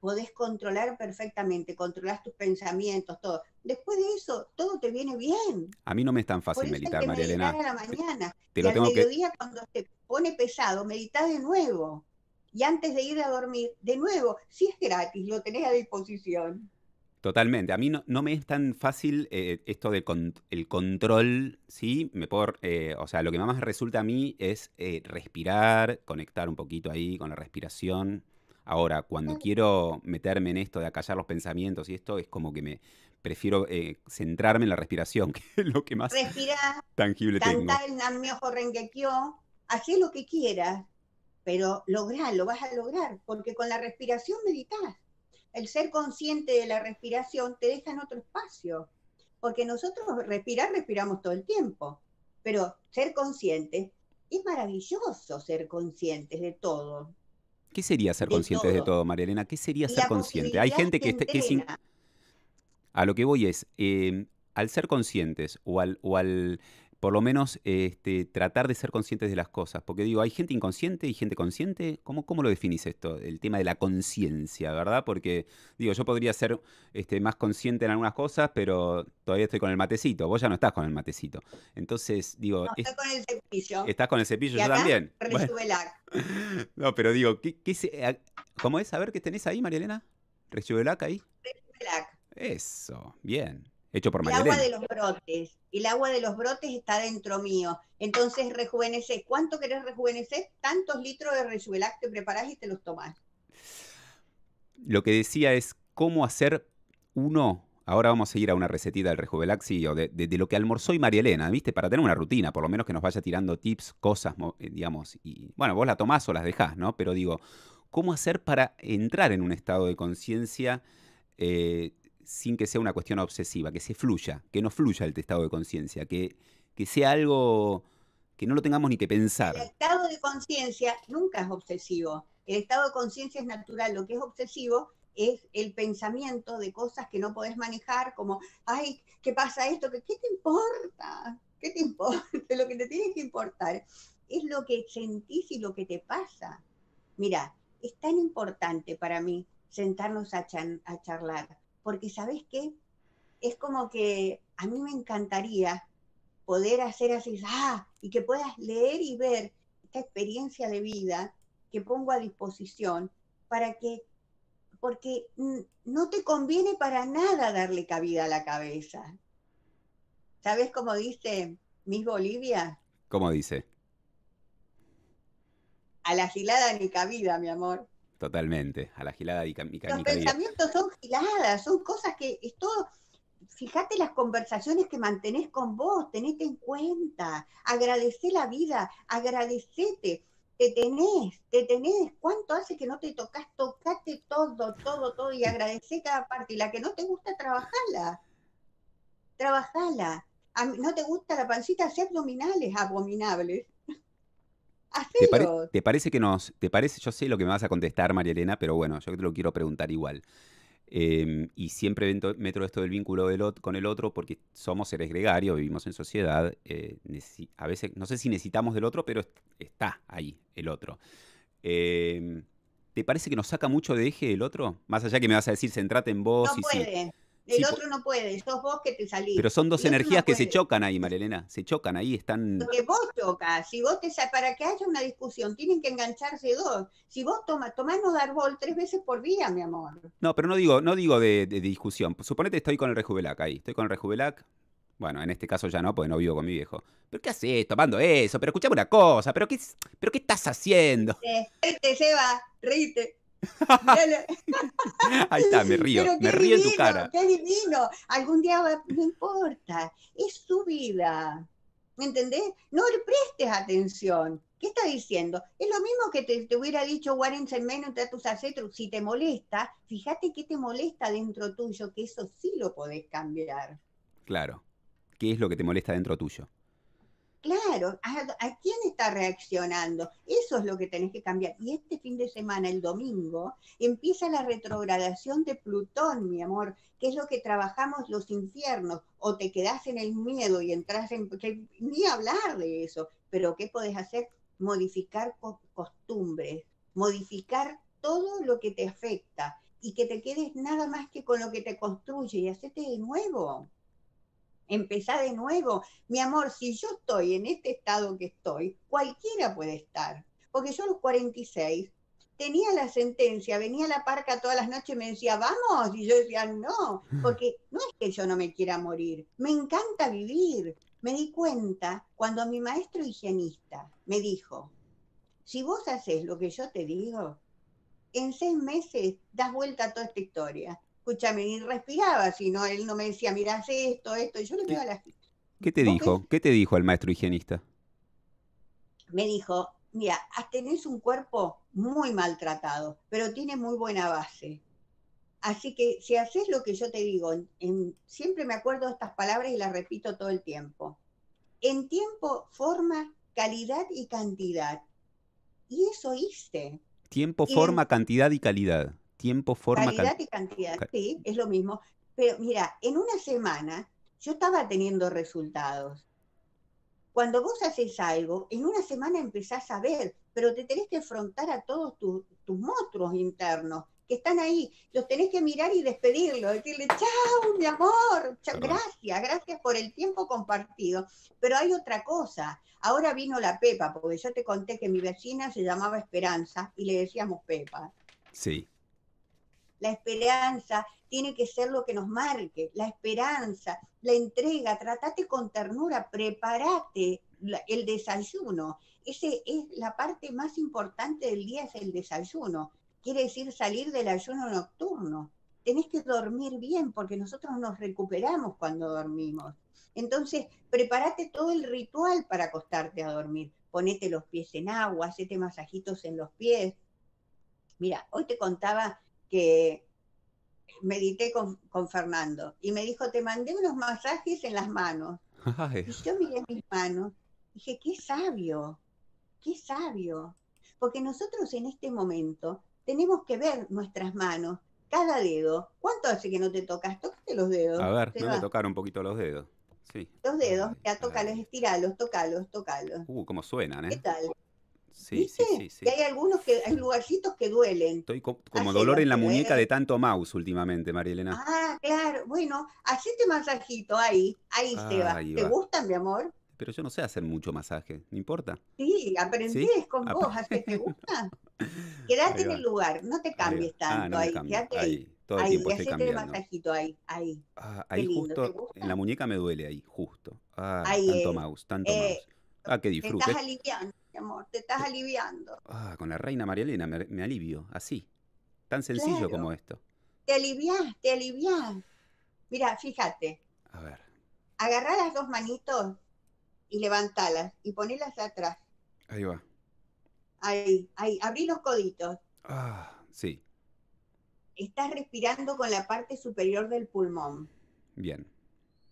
podés controlar perfectamente, controlas tus pensamientos, todo. Después de eso, todo te viene bien. A mí no me es tan fácil meditar, María Elena. A la mañana. y al mediodía, cuando te pone pesado, meditar de nuevo. Y antes de ir a dormir, de nuevo, si es gratis, lo tenés a disposición. Totalmente. A mí no, me es tan fácil eh, esto del control, ¿sí? Me eh, o sea, lo que más resulta a mí es eh, respirar, conectar un poquito ahí con la respiración. Ahora, cuando quiero meterme en esto de acallar los pensamientos y esto, es como que me prefiero eh, centrarme en la respiración, que es lo que más Respira, tangible canta tengo. el haz lo que quieras, pero lograr, lo vas a lograr, porque con la respiración meditas. El ser consciente de la respiración te deja en otro espacio, porque nosotros respirar, respiramos todo el tiempo, pero ser consciente, es maravilloso ser conscientes de todo, ¿Qué sería ser conscientes de todo, María Elena? ¿Qué sería ser consciente? Hay gente que, es A lo que voy es, em, al ser conscientes o al, o al por lo menos este, tratar de ser conscientes de las cosas. Porque digo, hay gente inconsciente y gente consciente. ¿Cómo, cómo lo definís esto? El tema de la conciencia, ¿verdad? Porque digo, yo podría ser este, más consciente en algunas cosas, pero todavía estoy con el matecito. Vos ya no estás con el matecito. Entonces, digo... No, estás con el cepillo. Estás con el cepillo, yo también. No, pero digo, ¿cómo es? A ver, ¿qué tenés ahí, María Elena? la. ahí? Eso, bien por El agua de los brotes, el agua de los brotes está dentro mío. Entonces rejuvenece. ¿Cuánto querés rejuvenecer? Tantos litros de resuelac te preparás y te los tomás. Lo que decía es cómo hacer uno. Ahora vamos a ir a una recetita del Rejuvelaxi o de, lo que almorzó y María Elena, ¿viste? Para tener una rutina, por lo menos que nos vaya tirando tips, cosas, eh, digamos. Y bueno, vos la tomás o las dejás, ¿no? Pero digo, ¿cómo hacer para entrar en un estado de conciencia eh, sin que sea una cuestión obsesiva, que se fluya, que no fluya el estado de conciencia, que, que sea algo que no lo tengamos ni que pensar. El estado de conciencia nunca es obsesivo. El estado de conciencia es natural. Lo que es obsesivo es el pensamiento de cosas que no podés manejar, como, ay, ¿qué pasa esto? ¿Qué, te importa? ¿Qué te importa? Lo que te tiene que importar es lo que sentís y lo que te pasa. Mira, es tan importante para mí sentarnos a charlar porque sabes qué, es como que a mí me encantaría poder hacer así, ah, y que puedas leer y ver esta experiencia de vida que pongo a disposición para que, porque no te conviene para nada darle cabida a la cabeza. ¿Sabes cómo dice Miss Bolivia? ¿Cómo dice? A la gilada ni cabida, mi amor. Totalmente, a la gilada y Los pensamientos son giladas, son cosas que es todo. Fíjate las conversaciones que mantenés con vos, tenete en cuenta, agradecé la vida, agradecete, te tenés, te tenés, cuánto hace que no te tocas, tocate todo, todo, todo y agradecé cada parte. Y la que no te gusta, trabajala, trabajala. A mí, no te gusta la pancita, hacer abdominales abominables. ¿Te, parece que nos.? ¿Te parece? Yo sé lo que me vas a contestar, María Elena, pero bueno, yo te lo quiero preguntar igual. Em, y siempre meto esto del vínculo del con el otro porque somos seres gregarios, vivimos en sociedad. Eh, a veces, no sé si necesitamos del otro, pero está ahí el otro. Em, ¿Te parece que nos saca mucho de eje el otro? Más allá que me vas a decir, centrate en vos. No y puede. El otro no puede, sos vos que te salís. Pero son dos energías que se chocan ahí, Marilena, se chocan ahí, están... Porque vos chocas, si vos te para que haya una discusión tienen que engancharse dos. Si vos tomas, tomás no dar bol tres veces por día, mi amor. No, pero no digo, no digo de, discusión. Suponete estoy con el rejuvelac ahí, estoy con el rejuvelac, bueno, en este caso ya no, porque no vivo con mi viejo. ¿Pero qué haces tomando eso? Pero escuchame una cosa, ¿pero qué, pero qué estás haciendo? Te, te lleva, Ahí está, me río, me río en tu cara. Qué divino, algún día va, no importa, es su vida. ¿Me entendés? No le prestes atención. ¿Qué está diciendo? Es lo mismo que te, hubiera dicho Warren Semeno entre tus acetros. Si te molesta, fíjate qué te molesta dentro tuyo, que eso sí lo podés cambiar. Claro. ¿Qué es lo que te molesta dentro tuyo? Claro, ¿a, quién está reaccionando? Eso es lo que tenés que cambiar. Y este fin de semana, el domingo, empieza la retrogradación de Plutón, mi amor, que es lo que trabajamos los infiernos. O te quedás en el miedo y entras en... ni hablar de eso, pero ¿qué podés hacer? Modificar costumbres, modificar todo lo que te afecta y que te quedes nada más que con lo que te construye y hacete de nuevo empezá de nuevo. Mi amor, si yo estoy en este estado que estoy, cualquiera puede estar. Porque yo a los 46 tenía la sentencia, venía a la parca todas las noches y me decía, vamos, y yo decía, no, mm. porque no es que yo no me quiera morir, me encanta vivir. Me di cuenta cuando mi maestro higienista me dijo, si vos haces lo que yo te digo, en seis meses das vuelta a toda esta historia escúchame, ni respiraba, sino él no me decía, mira, haz esto, esto, y yo le pido a la ¿Qué te dijo? ¿Qué te dijo el maestro higienista? Me dijo, mira, tenés un cuerpo muy maltratado, pero tiene muy buena base. Así que si haces lo que yo te digo, en, siempre me acuerdo de estas palabras y las repito todo el tiempo. En tiempo, forma, calidad y cantidad. Y eso hice. Tiempo, forma, cantidad y calidad tiempo, forma. Calidad y cantidad, sí, es lo mismo. Pero mira, en una semana yo estaba teniendo resultados. Cuando vos haces algo, en una semana empezás a ver, pero te tenés que afrontar a todos tus, tus monstruos internos que están ahí. Los tenés que mirar y despedirlos, decirle, chao, mi amor, gracias, gracias por el tiempo compartido. Pero hay otra cosa. Ahora vino la Pepa, porque yo te conté que mi vecina se llamaba Esperanza y le decíamos Pepa. Sí. La esperanza tiene que ser lo que nos marque, la esperanza, la entrega, tratate con ternura, prepárate el desayuno. Ese es la parte más importante del día, es el desayuno. Quiere decir salir del ayuno nocturno. Tenés que dormir bien porque nosotros nos recuperamos cuando dormimos. Entonces, prepárate todo el ritual para acostarte a dormir. Ponete los pies en agua, hacete masajitos en los pies. Mira, hoy te contaba que medité con, Fernando y me dijo, te mandé unos masajes en las manos. Y yo miré mis manos, y dije, qué sabio, qué sabio. Porque nosotros en este momento tenemos que ver nuestras manos, cada dedo. ¿Cuánto hace que no te tocas? Tócate los dedos. A ver, me tocar un poquito los dedos. Sí. Los dedos, ya estiralos, tocalos, tocalos. Uh, cómo suenan, ¿eh? ¿Qué tal? Sí, sí, sí, Y hay algunos que, hay lugarcitos que duelen. Estoy como dolor en la muñeca de tanto mouse últimamente, María Elena. Ah, claro. Bueno, hacete masajito ahí, ahí, te va, ¿Te gustan mi amor? Pero yo no sé hacer mucho masaje, no importa. Sí, aprendés con vos, ¿te gusta? Quédate en el lugar, no te cambies ah, tanto ahí, quédate ahí. Todo el tiempo estoy masajito ahí, ahí. Ah, ahí justo, en la muñeca me duele ahí, justo. Ah, ahí tanto mouse, tanto eh, mouse. Ah, qué disfrute. estás aliviando amor, te estás eh, aliviando. Ah, con la reina María Elena me, alivio, así, tan sencillo como esto. Te aliviás, te aliviás. Mira, fíjate. A ver. Agarrá las dos manitos y levantalas y ponelas atrás. Ahí va. Ahí, ahí, abrí los coditos. Ah, sí. Estás respirando con la parte superior del pulmón. Bien.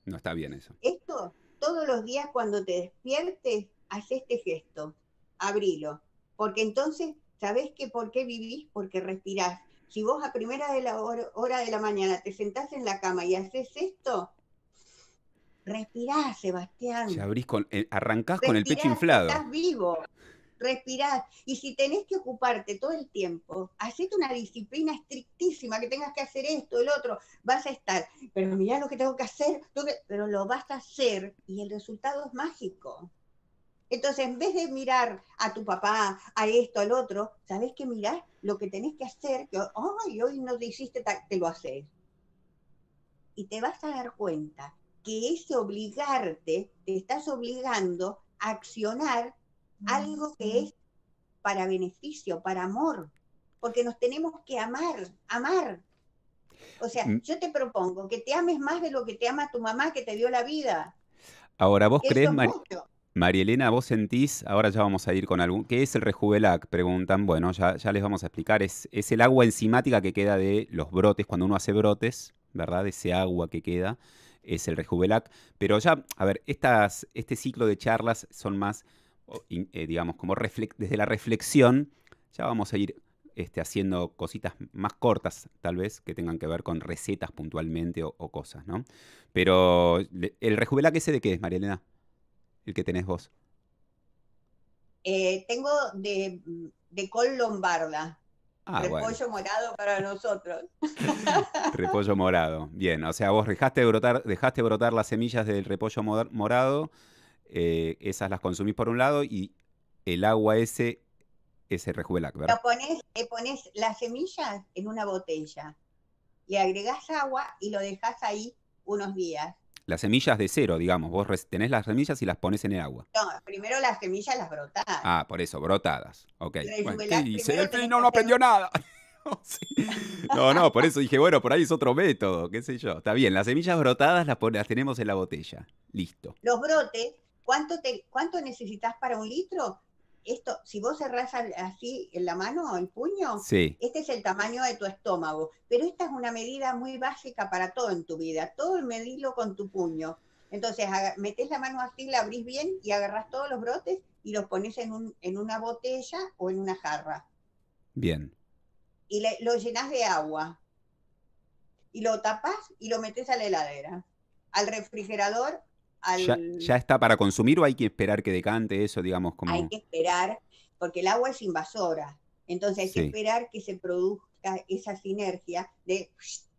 No está bien eso. Esto, todos los días cuando te despiertes, haz este gesto abrilo. Porque entonces, ¿sabés que por qué vivís? Porque respirás. Si vos a primera de la hora, de la mañana te sentás en la cama y haces esto, respirás, Sebastián. Si abrís con, eh, arrancás con el pecho inflado. Estás vivo, respirás. Y si tenés que ocuparte todo el tiempo, hacete una disciplina estrictísima, que tengas que hacer esto, el otro, vas a estar. Pero mirá lo que tengo que hacer, pero lo vas a hacer y el resultado es mágico. Entonces, en vez de mirar a tu papá, a esto, al otro, ¿sabes qué mirás? Lo que tenés que hacer, que hoy no te hiciste te lo haces. Y te vas a dar cuenta que ese obligarte, te estás obligando a accionar algo que es para beneficio, para amor, porque nos tenemos que amar, amar. O sea, mm. yo te propongo que te ames más de lo que te ama tu mamá que te dio la vida. Ahora, ¿vos crees, María? Elena, vos sentís, ahora ya vamos a ir con algún, ¿qué es el rejuvelac? Preguntan, bueno, ya, les vamos a explicar, es, el agua enzimática que queda de los brotes, cuando uno hace brotes, ¿verdad? Ese agua que queda es el rejuvelac, pero ya, a ver, este ciclo de charlas son más, eh, digamos, como desde la reflexión, ya vamos a ir este, haciendo cositas más cortas, tal vez, que tengan que ver con recetas puntualmente o, cosas, ¿no? Pero, ¿el rejuvelac ese de qué es, Elena? el que tenés vos? Eh, tengo de, col lombarda. Ah, repollo morado para nosotros. repollo morado. Bien, o sea, vos dejaste brotar, dejaste brotar las semillas del repollo morado, eh, esas las consumís por un lado y el agua ese, ese rejuelac, ¿verdad? pones, le pones las semillas en una botella, le agregás agua y lo dejas ahí unos días. Las semillas de cero, digamos. Vos tenés las semillas y las pones en el agua. No, primero las semillas las brotadas. Ah, por eso, brotadas. Ok. Bueno, no, aprendió nada. No, no, por eso dije, bueno, por ahí es otro método, qué sé yo. Está bien, las semillas brotadas las, las tenemos en la botella. Listo. Los brotes, ¿cuánto, te, cuánto necesitas para un litro? esto, si vos cerrás así en la mano, o el puño, este es el tamaño de tu estómago. Pero esta es una medida muy básica para todo en tu vida. Todo el medilo con tu puño. Entonces, metes la mano así, la abrís bien y agarrás todos los brotes y los pones en, en una botella o en una jarra. Bien. Y lo llenas de agua. Y lo tapas y lo metes a la heladera, al refrigerador ya, está para consumir o hay que esperar que decante eso, digamos? Como... Hay que esperar, porque el agua es invasora. Entonces hay que esperar que se produzca esa sinergia de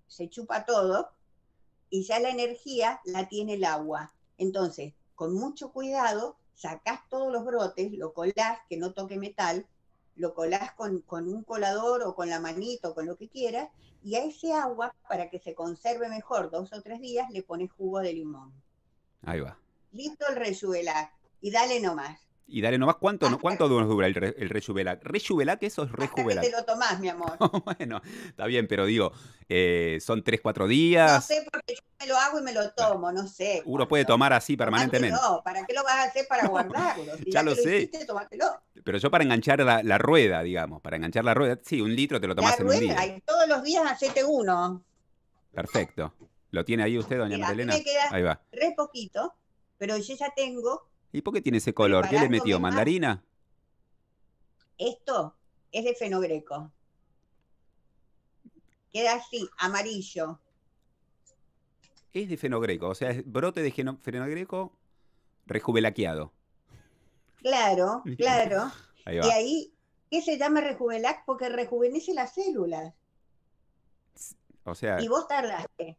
se chupa todo y ya la energía la tiene el agua. Entonces, con mucho cuidado, sacás todos los brotes, lo colás, que no toque metal, lo colás con, con un colador o con la manito, con lo que quieras, y a ese agua, para que se conserve mejor dos o tres días, le pones jugo de limón. Ahí va. Listo el reyubelac. Y dale nomás. Y dale nomás, ¿cuánto, no, cuánto dura el, re, el ¿Qué eso es que te lo tomás, mi amor. Oh, bueno, está bien, pero digo, eh, ¿son tres, cuatro días? No sé, porque yo me lo hago y me lo tomo, no sé. Uno puede tomar así permanentemente. No, ¿para qué lo vas a hacer para guardarlo? ya, lo, sé. Pero yo para enganchar la, rueda, digamos, para enganchar la rueda, sí, un litro te lo tomás en un día. Y todos los días hacete uno. Perfecto. ¿Lo tiene ahí usted, doña Magdalena Me queda ahí va. Re poquito, pero yo ya tengo. ¿Y por qué tiene ese color? ¿Qué le metió? ¿Mandarina? Esto es de fenogreco. Queda así, amarillo. Es de fenogreco, o sea, es brote de fenogreco rejuvelaqueado. Claro, claro. Y ahí, ¿qué se llama rejuvelac? Porque rejuvenece las células. O sea. Y vos tardaste.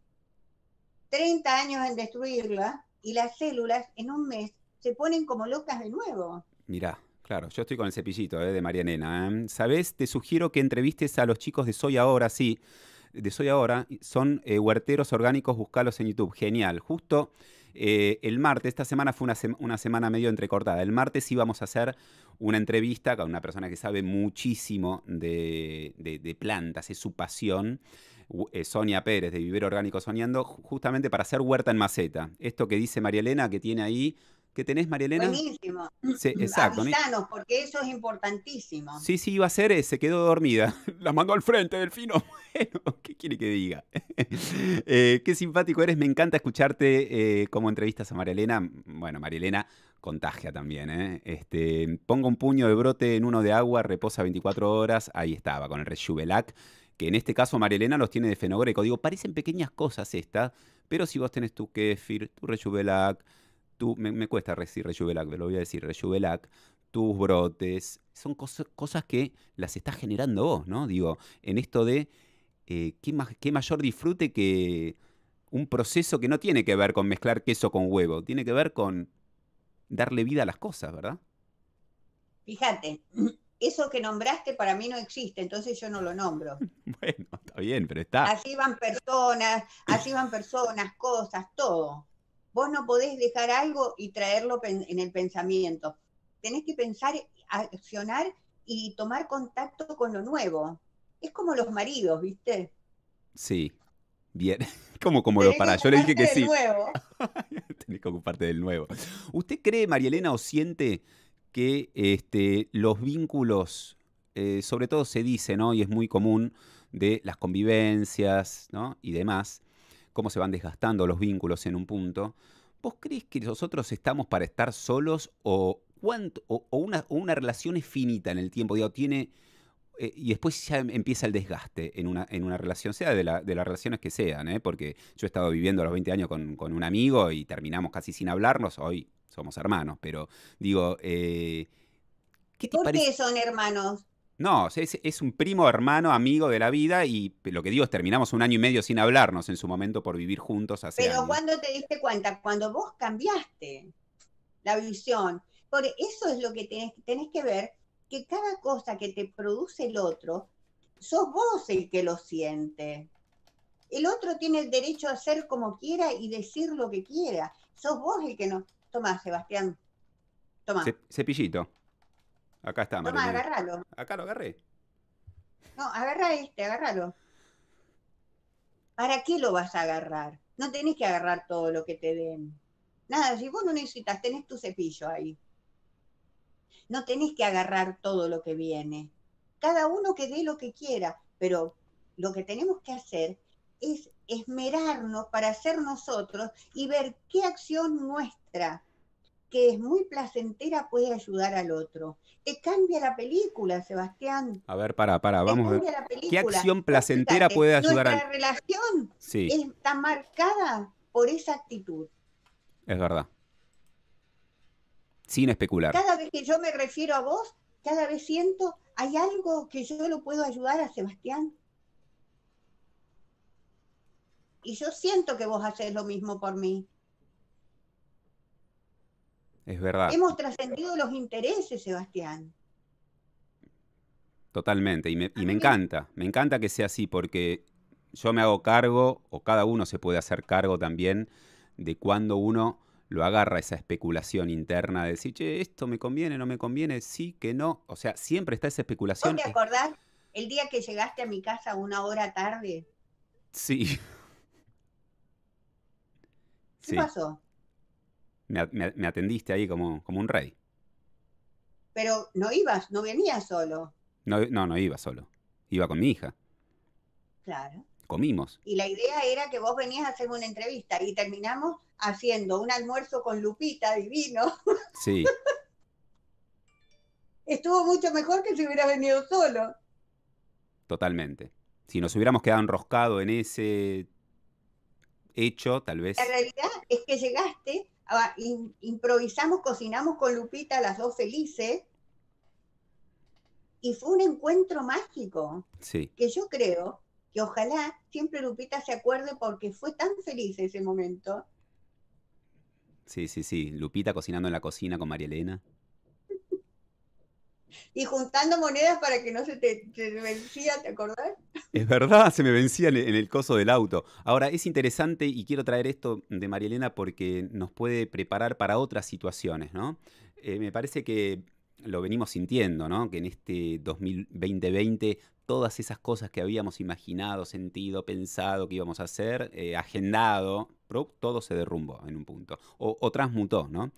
30 años en destruirla y las células en un mes se ponen como locas de nuevo. Mirá, claro, yo estoy con el cepillito eh, de María Nena. ¿eh? ¿Sabes? Te sugiero que entrevistes a los chicos de Soy Ahora, sí, de Soy Ahora, son eh, huerteros orgánicos, buscalos en YouTube. Genial, justo. el martes, esta semana fue una, semana medio entrecortada. El martes íbamos a hacer una entrevista con una persona que sabe muchísimo de plantas, es su pasión. Eh, Sonia Pérez de Vivero Orgánico Soñando, justamente para hacer huerta en maceta. Esto que dice María Elena, que tiene ahí ¿Qué tenés, María Elena? Buenísimo. Sí, exacto. porque eso es importantísimo. Sí, sí, iba a ser, eh, se quedó dormida. La mandó al frente, Delfino. Bueno, ¿qué quiere que diga? Eh, qué simpático eres, me encanta escucharte eh, como entrevistas a María Elena. Bueno, María Elena contagia también, Este, pongo un puño de brote en uno de agua, reposa 24 horas, ahí estaba, con el rejuvelac que en este caso Marielena los tiene de fenogreco. Digo, parecen pequeñas cosas estas, pero si vos tenés tu kefir, tu rejuvelac, tu, me, me cuesta decir rejuvelac, pero lo voy a decir rejuvelac, tus brotes, son cosas que las estás generando vos, ¿no? Digo, en esto de eh, ¿qué, qué mayor disfrute que un proceso que no tiene que ver con mezclar queso con huevo, tiene que ver con darle vida a las cosas, ¿verdad? Fíjate, eso que nombraste para mí no existe, entonces yo no lo nombro. Bueno, está bien, pero está. Así van personas, así van personas, cosas, todo. Vos no podés dejar algo y traerlo en el pensamiento. Tenés que pensar, accionar y tomar contacto con lo nuevo. Es como los maridos, ¿viste? Sí. Bien. como como los para? Yo le dije que del sí. Nuevo. Tenés que ocuparte del nuevo. ¿Usted cree, Marielena, o siente que este, los vínculos, eh, sobre todo se dice, ¿no? Y es muy común de las convivencias, ¿no? Y demás, cómo se van desgastando los vínculos en un punto. ¿Vos crees que nosotros estamos para estar solos o, cuánto, o, una, una, relación es finita en el tiempo? tiene, eh, y después ya empieza el desgaste en una, en una relación, sea de, las relaciones que sean, ¿eh? porque yo he estado viviendo a los 20 años con un amigo y terminamos casi sin hablarnos, hoy somos hermanos, pero digo, eh, ¿qué ¿por qué son hermanos? No, es, un primo, hermano, amigo de la vida y lo que digo es, terminamos un año y medio sin hablarnos en su momento por vivir juntos hace Pero cuando te diste cuenta? Cuando vos cambiaste la visión. porque eso es lo que tenés, tenés que ver, que cada cosa que te produce el otro, sos vos el que lo siente. El otro tiene el derecho a hacer como quiera y decir lo que quiera. Sos vos el que no. Toma, Sebastián. Toma. cepillito. Acá está, Toma, agárralo. Acá lo agarré. No, agarra este, agárralo. ¿Para qué lo vas a agarrar? No tenés que agarrar todo lo que te den. Nada, si vos no necesitas, tenés tu cepillo ahí. No tenés que agarrar todo lo que viene. Cada uno que dé lo que quiera, pero lo que tenemos que hacer es esmerarnos para ser nosotros y ver qué acción nuestra, que es muy placentera, puede ayudar al otro. Te cambia la película, Sebastián. A ver, para, para, vamos ¿Qué acción placentera puede ayudar a relación está marcada por esa actitud. Es verdad. Sin especular. Cada vez que yo me refiero a vos, cada vez siento, hay algo que yo lo puedo ayudar a Sebastián. Y yo siento que vos haces lo mismo por mí. Es verdad. Hemos trascendido los intereses, Sebastián. Totalmente, y me, encanta, me encanta que sea así, porque yo me hago cargo, o cada uno se puede hacer cargo también, de cuando uno lo agarra esa especulación interna de decir, che, esto me conviene, no me conviene, sí, que no. O sea, siempre está esa especulación. ¿Vos te acordás el día que llegaste a mi casa una hora tarde? Sí. ¿Qué pasó? Me, atendiste ahí como, como un rey. Pero no ibas, no venías solo. No, no, no iba solo. Iba con mi hija. Claro. Comimos. Y la idea era que vos venías a hacerme una entrevista y terminamos haciendo un almuerzo con Lupita, divino. Sí. Estuvo mucho mejor que si hubieras venido solo. Totalmente. Si nos hubiéramos quedado enroscado en ese hecho, tal vez. La realidad es que llegaste, ah, improvisamos, cocinamos con Lupita las dos felices y fue un encuentro mágico. Sí. Que yo creo que ojalá siempre Lupita se acuerde porque fue tan feliz ese momento. Sí, sí, sí. Lupita cocinando en la cocina con María Elena. y juntando monedas para que no se te, te vencía, ¿te acordás? Es verdad, se me vencía en el coso del auto. Ahora, es interesante y quiero traer esto de María Elena porque nos puede preparar para otras situaciones, ¿no? Eh, me parece que lo venimos sintiendo, ¿no? Que en este 2020 todas esas cosas que habíamos imaginado, sentido, pensado que íbamos a hacer, eh, agendado, todo se derrumbó en un punto o, o transmutó, ¿no?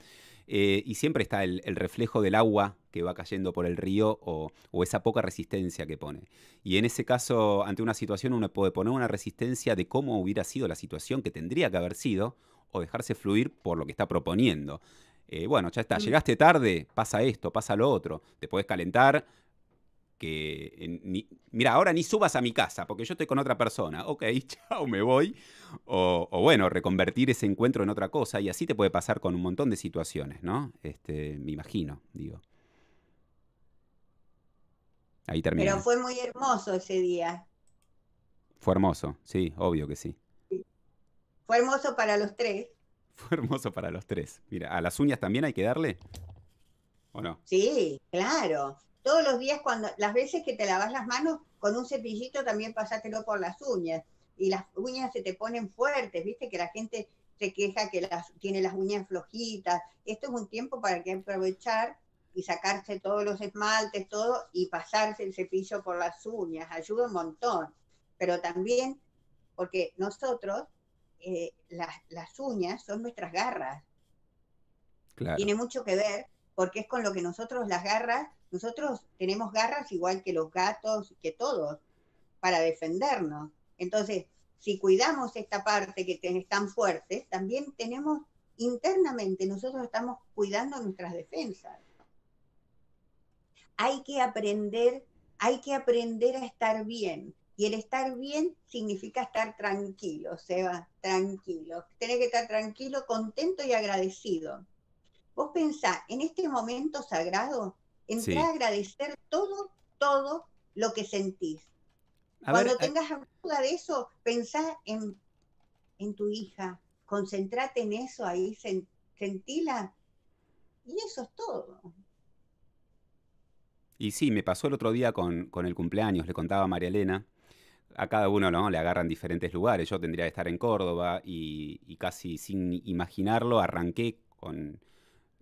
Eh, y siempre está el, reflejo del agua que va cayendo por el río o, esa poca resistencia que pone. Y en ese caso, ante una situación, uno puede poner una resistencia de cómo hubiera sido la situación que tendría que haber sido o dejarse fluir por lo que está proponiendo. Eh, bueno, ya está, mm. llegaste tarde, pasa esto, pasa lo otro, te puedes calentar, que mira, ahora ni subas a mi casa porque yo estoy con otra persona. Ok, chao, me voy. O, bueno, reconvertir ese encuentro en otra cosa y así te puede pasar con un montón de situaciones, ¿no? Este, me imagino, digo. Ahí termina. Pero fue muy hermoso ese día. Fue hermoso, sí, obvio que sí. Fue hermoso para los tres. Fue hermoso para los tres. Mira, ¿a las uñas también hay que darle? ¿O no? Sí, claro. Todos los días, cuando las veces que te lavas las manos, con un cepillito también pasátelo por las uñas. Y las uñas se te ponen fuertes, viste que la gente se queja que las, tiene las uñas flojitas. Esto es un tiempo para que aprovechar y sacarse todos los esmaltes, todo, y pasarse el cepillo por las uñas. Ayuda un montón. Pero también, porque nosotros, eh, las, las, uñas son nuestras garras. Tiene mucho que ver porque es con lo que nosotros las garras, nosotros tenemos garras igual que los gatos, que todos, para defendernos. Entonces, si cuidamos esta parte que es tan fuerte, también tenemos internamente, nosotros estamos cuidando nuestras defensas. Hay que aprender, hay que aprender a estar bien. Y el estar bien significa estar tranquilo, Seba, tranquilo. Tienes que estar tranquilo, contento y agradecido. Vos pensá, en este momento sagrado, en a agradecer todo, todo lo que sentís. Cuando eh, tengas duda de eso, pensá en, tu hija, concentrate en eso ahí, sentila, y eso es todo. Y sí, me pasó el otro día con, con el cumpleaños, le contaba a María Elena, a cada uno ¿no? le agarran diferentes lugares. Yo tendría que estar en Córdoba y, y, casi sin imaginarlo arranqué con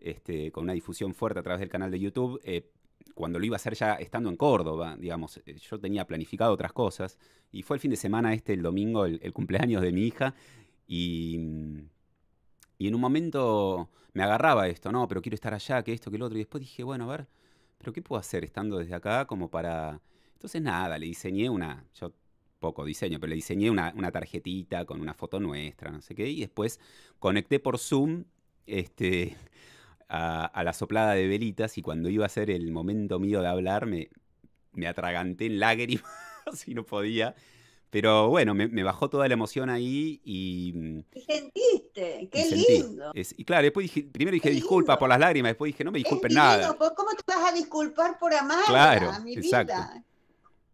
este, con una difusión fuerte a través del canal de YouTube, eh, cuando lo iba a hacer ya estando en Córdoba, digamos, eh, yo tenía planificado otras cosas, y fue el fin de semana este, el domingo, el, cumpleaños de mi hija, y... Mm, y en un momento me agarraba esto, no, pero quiero estar allá, que esto, que el otro. Y después dije, bueno, a ver, pero ¿qué puedo hacer estando desde acá como para... Entonces nada, le diseñé una, yo poco diseño, pero le diseñé una, una tarjetita con una foto nuestra, no sé qué. Y después conecté por Zoom este, a, la soplada de velitas y cuando iba a ser el momento mío de hablar me, me atraganté en lágrimas y no podía. Pero bueno, me, bajó toda la emoción ahí y... Mm, ¿Qué sentiste? ¡Qué lindo! y claro, después dije, primero dije disculpa por las lágrimas, después dije no me disculpen nada. Pues, ¿Cómo te vas a disculpar por amar a mi exacto. vida?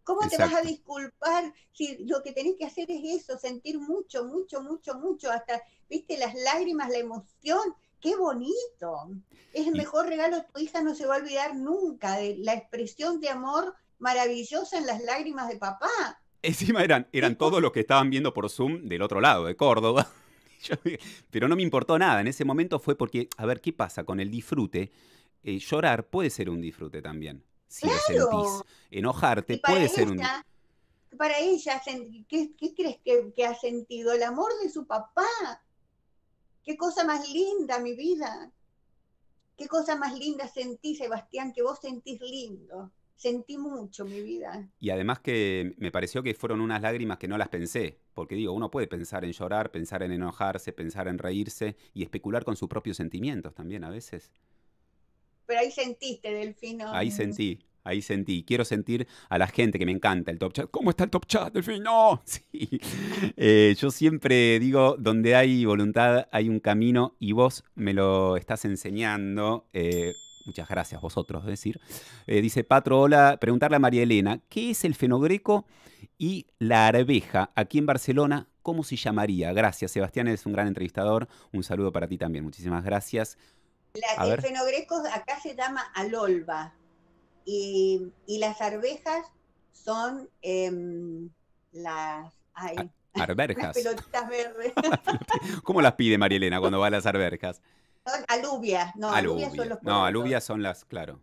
¿Cómo te vas a disculpar si lo que tenés que hacer es eso, sentir mucho, mucho, mucho, mucho, hasta, viste, las lágrimas, la emoción qué bonito. Es el mejor regalo, tu hija no se va a olvidar nunca de la expresión de amor maravillosa en las lágrimas de papá. Encima eran, eran todos los que estaban viendo por Zoom del otro lado, de Córdoba. pero no me importó nada. En ese momento fue porque, a ver, ¿qué pasa con el disfrute? Eh, llorar puede ser un disfrute también. Si ¡Claro! Enojarte puede ser un. Para ella, ¿qué, crees que ha sentido? El amor de su papá Qué cosa más linda, mi vida. Qué cosa más linda sentí, Sebastián, que vos sentís lindo. Sentí mucho mi vida. Y además que me pareció que fueron unas lágrimas que no las pensé, porque digo, uno puede pensar en llorar, pensar en enojarse, pensar en reírse y especular con sus propios sentimientos también a veces. Pero ahí sentiste, Delfino. Ahí sentí, Ahí sentí, quiero sentir a la gente que me encanta el top chat. ¿Cómo está el top chat, No, sí. Eh, yo siempre digo, donde hay voluntad hay un camino y vos me lo estás enseñando. Eh, muchas gracias vosotros, decir. Eh, dice Patro, hola, preguntarle a María Elena, ¿qué es el fenogreco y la arveja aquí en Barcelona? ¿Cómo se llamaría? Gracias, Sebastián, eres un gran entrevistador. Un saludo para ti también, muchísimas gracias. el fenogreco acá se llama alolva. Y, y las arvejas son em, las... Las pelotitas verdes. ¿Cómo las pide María Elena cuando va a las arberjas? Son alubias, no, alubias, son No, alubias son las, claro.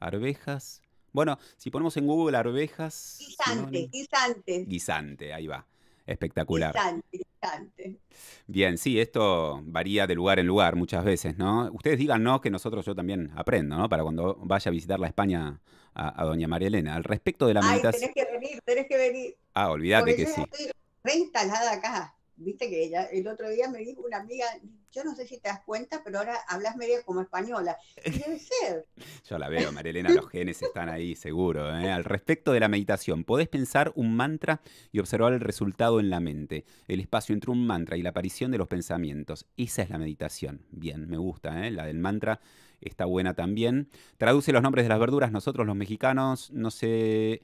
Arvejas. Bueno, si ponemos en Google arvejas. Guisante, guisante. Guisante, ahí va. Espectacular. Guisante. Bien, sí, esto varía de lugar en lugar muchas veces, ¿no? Ustedes digan no, que nosotros yo también aprendo, ¿no? Para cuando vaya a visitar la España a, doña María Elena. Al respecto de la meditación... tenés que venir, tenés que venir. Ah, olvídate que yo sí. Estoy reinstalada acá. Viste que ella, el otro día me dijo una amiga, yo no sé si te das cuenta, pero ahora hablas medio como española. Debe ser. yo la veo, Marilena, los genes están ahí, seguro. ¿eh? Al respecto de la meditación, podés pensar un mantra y observar el resultado en la mente, el espacio entre un mantra y la aparición de los pensamientos. Esa es la meditación. Bien, me gusta, ¿eh? la del mantra está buena también. Traduce los nombres de las verduras. Nosotros los mexicanos, no sé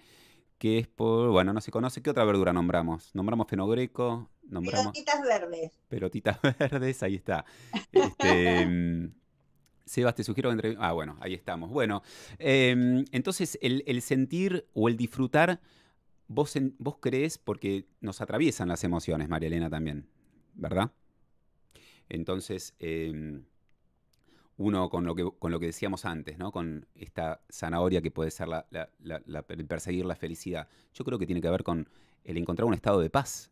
qué es por... Bueno, no se conoce. ¿Qué otra verdura nombramos? Nombramos fenogreco, pelotitas verdes. Pelotitas verdes, ahí está. Este, mm, Sebas, te sugiero entre... Ah, bueno, ahí estamos. Bueno, em, entonces el, sentir o el disfrutar, vos, crees, porque nos atraviesan las emociones, María Elena, también, ¿verdad? Entonces, em, uno con lo, que, decíamos antes, ¿no? Con esta zanahoria que puede ser perseguir la felicidad. Yo creo que tiene que ver con el encontrar un estado de paz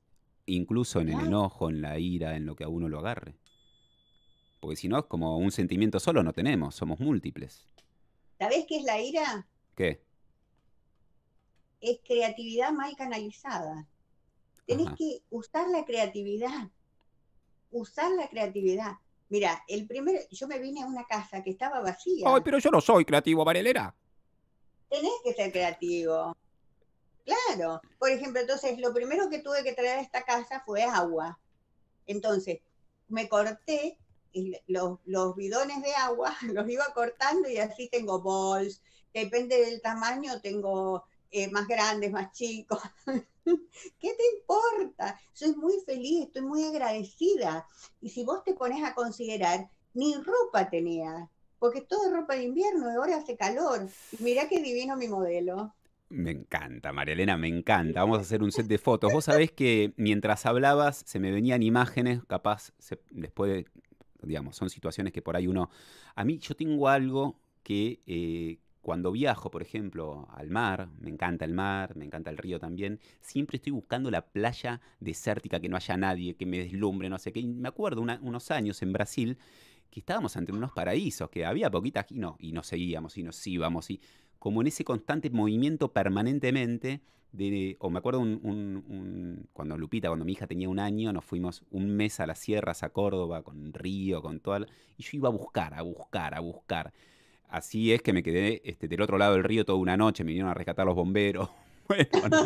incluso en el enojo, en la ira, en lo que a uno lo agarre. Porque si no es como un sentimiento solo, no tenemos, somos múltiples. ¿Sabés qué es la ira? ¿Qué? Es creatividad mal canalizada. Tenés que usar la creatividad. Usar la creatividad. Mira, el primero, yo me vine a una casa que estaba vacía. Ay, pero yo no soy creativo, Varelera. Tenés que ser creativo. Claro, por ejemplo, entonces lo primero que tuve que traer a esta casa fue agua. Entonces, me corté los, los bidones de agua, los iba cortando y así tengo bols. Depende del tamaño, tengo eh, más grandes, más chicos. ¿Qué te importa? Soy muy feliz, estoy muy agradecida. Y si vos te pones a considerar, ni ropa tenía, porque todo es ropa de invierno y ahora hace calor. Mirá qué divino mi modelo. Me encanta, María Elena, me encanta. Vamos a hacer un set de fotos. Vos sabés que mientras hablabas se me venían imágenes, capaz después digamos, son situaciones que por ahí uno... A mí yo tengo algo que eh, cuando viajo, por ejemplo, al mar, me encanta el mar, me encanta el río también, siempre estoy buscando la playa desértica, que no haya nadie, que me deslumbre, no sé qué. me acuerdo unos años en Brasil que estábamos ante unos paraísos, que había poquitas y no, y nos seguíamos y nos íbamos y como en ese constante movimiento permanentemente de, o me acuerdo un, cuando Lupita, cuando mi hija tenía un año, nos fuimos un mes a las sierras, a Córdoba, con río, con todo, y yo iba a buscar, a buscar, a buscar. Así es que me quedé este, del otro lado del río toda una noche, me vinieron a rescatar los bomberos. Bueno,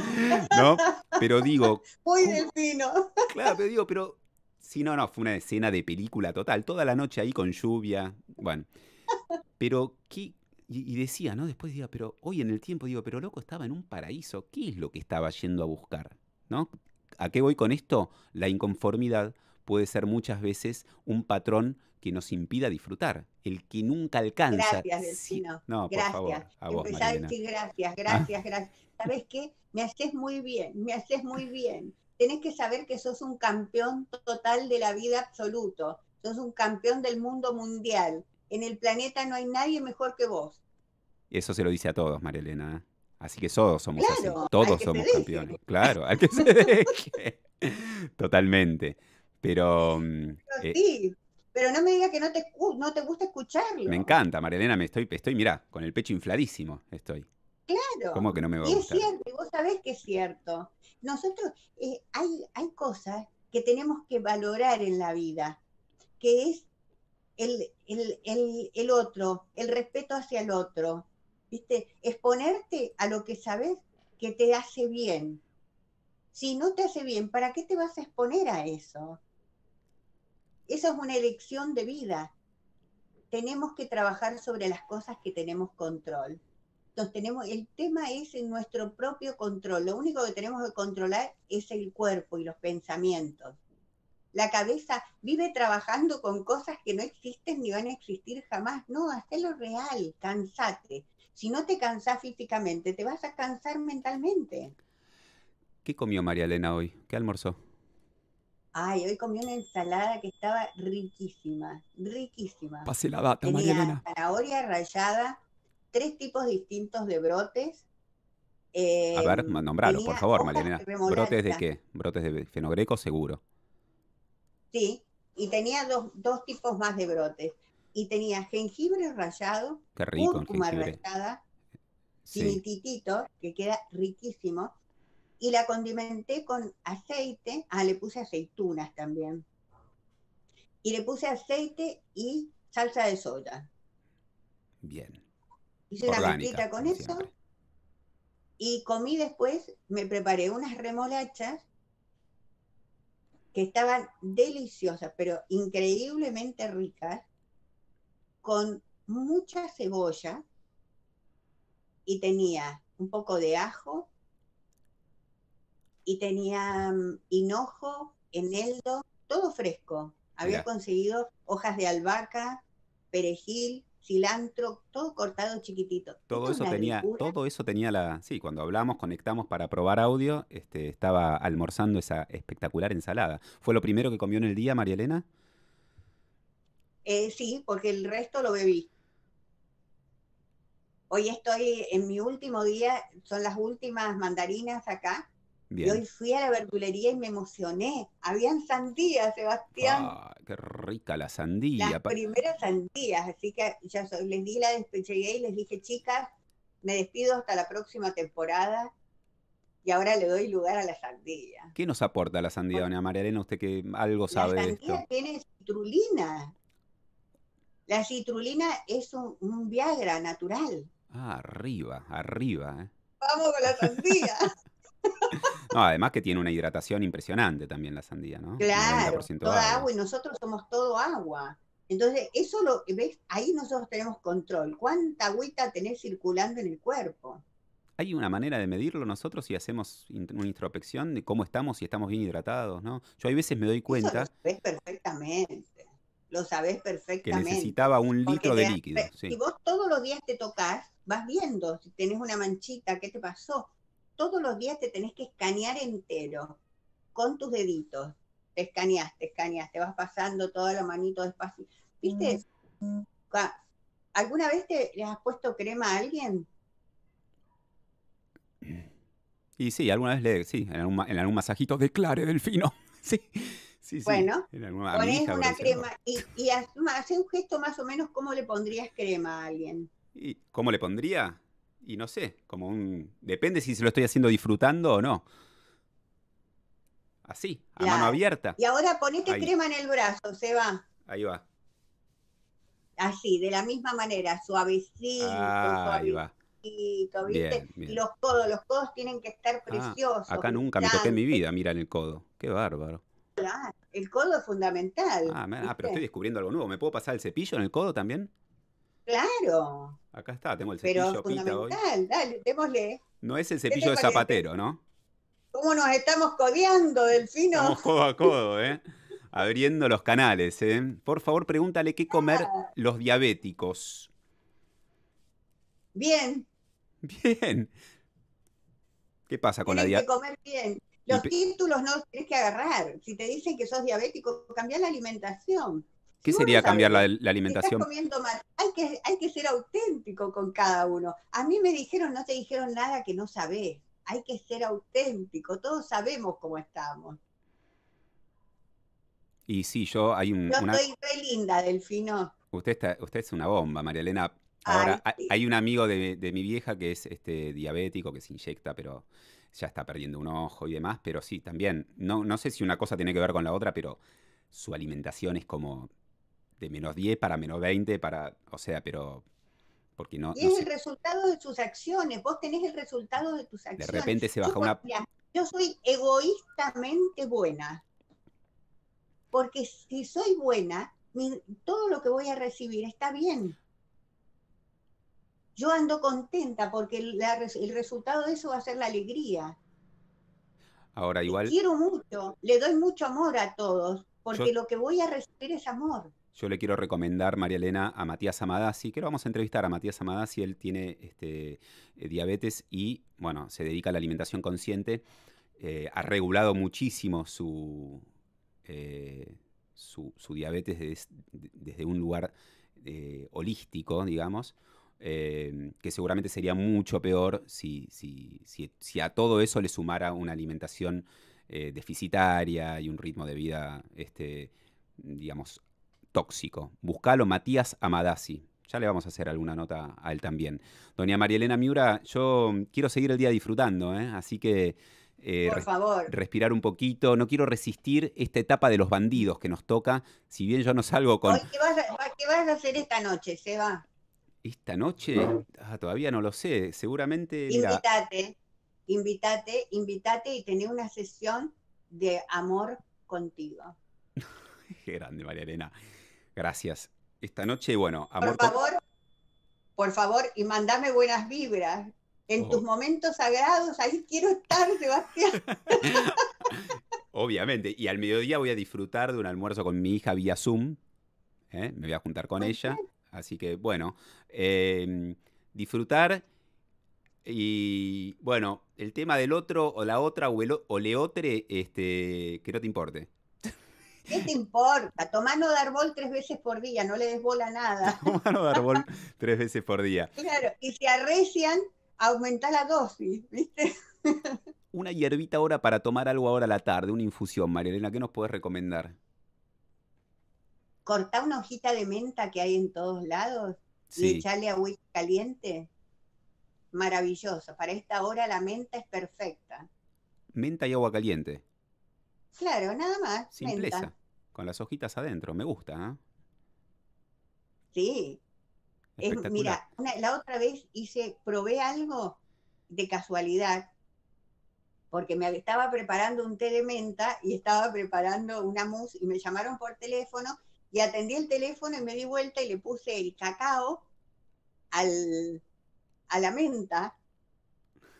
¿no? Pero digo. Muy delfino. Claro, pero digo, pero. Si no, no, fue una escena de película total, toda la noche ahí con lluvia. Bueno. Pero, ¿qué, y, decía, ¿no? Después diga pero hoy en el tiempo digo, pero loco, estaba en un paraíso. ¿Qué es lo que estaba yendo a buscar? ¿No? ¿A qué voy con esto? La inconformidad puede ser muchas veces un patrón que nos impida disfrutar, el que nunca alcanza. Gracias, vecino. No, gracias. por gracias, ah. gracias, gracias. ¿Sabes qué? Me haces muy bien, me haces muy bien. Tenés que saber que sos un campeón total de la vida absoluto. Sos un campeón del mundo mundial en el planeta no hay nadie mejor que vos. Eso se lo dice a todos, Marilena. Así que todos somos Todos somos campeones. Claro, al que se Totalmente. Pero. Mm, pero eh, sí, pero no me digas que no te, no te gusta escucharlo. Me encanta, Marilena. Me estoy, estoy, mirá, con el pecho infladísimo estoy. Claro. ¿Cómo que no me va a Es cierto, y vos sabés que es cierto. Nosotros, eh, hay, hay cosas que tenemos que valorar en la vida, que es el, el, otro, el respeto hacia el otro, ¿viste? Exponerte a lo que sabes que te hace bien. Si no te hace bien, ¿para qué te vas a exponer a eso? Eso es una elección de vida. Tenemos que trabajar sobre las cosas que tenemos control. Entonces tenemos, el tema es en nuestro propio control. Lo único que tenemos que controlar es el cuerpo y los pensamientos la cabeza vive trabajando con cosas que no existen ni van a existir jamás. No, lo real, cansate. Si no te cansás físicamente, te vas a cansar mentalmente. ¿Qué comió María Elena hoy? ¿Qué almorzó? Ay, hoy comí una ensalada que estaba riquísima, riquísima. Pase la data, María Elena. Zanahoria rallada, tres tipos distintos de brotes, a ver, eh, nombralo, por favor, María Elena. Brotes de qué? Brotes de fenogreco, seguro. Sí, y tenía dos, dos tipos más de brotes. Y tenía jengibre rallado, Qué cúrcuma rallada, que queda riquísimo. Y la condimenté con aceite. Ah, le puse aceitunas también. Y le puse aceite y salsa de soya. Bien. Hice la una con eso. Y comí después, me preparé unas remolachas que estaban deliciosas, pero increíblemente ricas, con mucha cebolla y tenía un poco de ajo y tenía mm, hinojo, eneldo, todo fresco. Había conseguido hojas de albahaca, perejil, cilantro, todo cortado chiquitito. Todo eso tenía, todo eso tenía la, sí, cuando hablamos, conectamos para probar audio, este, estaba almorzando esa espectacular ensalada. ¿Fue lo primero que comió en el día, María Elena? Eh, sí, porque el resto lo bebí. Hoy estoy en mi último día, son las últimas mandarinas acá, y hoy fui a la verdulería y me emocioné. Habían sandías, Sebastián. Ah, ¡Qué rica la sandía! Las primeras sandías, así que ya les di la despedida y les dije, chicas, me despido hasta la próxima temporada y ahora le doy lugar a la sandía. ¿Qué nos aporta la sandía, doña María Elena? Usted que algo sabe. La sandía tiene citrulina. La citrulina es un, Viagra natural. Ah, arriba, arriba. Eh. Vamos con la sandía. No, además que tiene una hidratación impresionante también la sandía, ¿no? Claro, toda agua y nosotros somos todo agua. Entonces, eso lo, ¿ves? Ahí nosotros tenemos control. ¿Cuánta agüita tenés circulando en el cuerpo? ¿Hay una manera de medirlo nosotros si hacemos una introspección de cómo estamos, si estamos bien hidratados, no? Yo hay veces me doy cuenta... lo sabés perfectamente. Lo sabés perfectamente. Que necesitaba un litro de líquido. Si vos todos los días te tocas, vas viendo si tenés una manchita, qué te pasó todos los días te tenés que escanear entero con tus deditos. Te escaneaste, te te vas pasando toda la manito despacio. ¿Viste? Mm. ¿Alguna vez te le has puesto crema a alguien? Y sí, alguna vez le, sí, en algún, en de masajito, delfino. Sí, sí, sí. Bueno, ponés pones una crema y, y hace un gesto más o menos cómo le pondrías crema a alguien. ¿Y ¿Cómo le pondría? y no sé, como un... Depende si se lo estoy haciendo disfrutando o no. Así, a mano abierta. Y ahora ponete crema en el brazo, se va. Ahí va. Así, de la misma manera, suavecito, ahí va. los codos, los codos tienen que estar ah, preciosos. acá nunca me toqué en mi vida, mira en el codo. Qué bárbaro. Claro, el codo es fundamental. ah, ah pero estoy descubriendo algo nuevo. ¿Me puedo pasar el cepillo en el codo también? Claro. Acá está, tengo el cepillo Pero fundamental, dale, démosle. No es el cepillo de zapatero, ¿no? ¿Cómo nos estamos codeando, Delfino? Estamos codo a codo, ¿eh? Abriendo los canales, ¿eh? Por favor, pregúntale qué comer ah. los diabéticos. Bien. Bien. ¿Qué pasa con la diabetes? comer bien. Los títulos no los tienes que agarrar. Si te dicen que sos diabético, cambia la alimentación. ¿Qué sería cambiar la, alimentación? hay, que, hay que ser auténtico con cada uno. A mí me dijeron, no te dijeron nada que no sabés. Hay que ser auténtico. Todos sabemos cómo estamos. Y sí, yo hay un. Yo estoy re linda, Delfino. Usted, usted es una bomba, María Elena. Ahora, hay un amigo de, mi vieja que es este, diabético, que se inyecta, pero ya está perdiendo un ojo y demás. Pero sí, también, no, no sé si una cosa tiene que ver con la otra, pero su alimentación es como este, menos 10 para menos 20, para, o sea, pero... Porque no, es el resultado de sus acciones, vos tenés el resultado de tus acciones. De repente se baja yo, una... yo soy egoístamente buena, porque si soy buena, todo lo que voy a recibir está bien. Yo ando contenta porque el resultado de eso va a ser la alegría. Ahora igual. quiero mucho, le doy mucho amor a todos, porque lo que voy a recibir es amor yo le quiero recomendar, María Elena, a Matías Amadasi, que lo vamos a entrevistar a Matías Amadasi, él tiene este, eh, diabetes y, bueno, se dedica a la alimentación consciente, eh, ha regulado muchísimo su, eh, su, diabetes desde un lugar holístico, digamos, que seguramente sería mucho peor si, si, a todo eso le sumara una alimentación deficitaria y un ritmo de vida, este, digamos, tóxico. Buscalo Matías Amadasi. Ya le vamos a hacer alguna nota a él también. Doña María Elena Miura, yo quiero seguir el día disfrutando, ¿eh? así que eh, Por favor. respirar un poquito. No quiero resistir esta etapa de los bandidos que nos toca. Si bien yo no salgo con. ¿Qué vas, a, hacer esta noche, Seba? ¿Esta noche? Ah, todavía no lo sé. Seguramente. Invítate, invítate, invítate y tener una sesión de amor contigo. Qué grande, María Elena. Gracias. Esta noche, bueno, amor. Por favor, por favor, y mandame buenas vibras. En oh. tus momentos sagrados, ahí quiero estar, Sebastián. Obviamente. Y al mediodía voy a disfrutar de un almuerzo con mi hija vía Zoom. ¿eh? Me voy a juntar con ella. Así que, bueno, em, disfrutar. Y bueno, el tema del otro o la otra o, o leotre, este, que no te importe. ¿Qué te importa? tomar de árbol tres veces por día, no le des bola nada. no de árbol tres veces por día. Claro, y si arrecian, aumenta la dosis, ¿viste? Una hierbita ahora para tomar algo ahora a la tarde, una infusión, María ¿qué nos puedes recomendar? Cortá una hojita de menta que hay en todos lados y echale agua caliente. Maravilloso. Para esta hora la menta es perfecta. Menta y agua caliente. Claro, nada más. Simpleza. Con las hojitas adentro, me gusta. ¿eh? Sí. mira, la otra vez hice, probé algo de casualidad, porque me estaba preparando un té de menta y estaba preparando una mousse y me llamaron por teléfono y atendí el teléfono y me di vuelta y le puse el cacao a la menta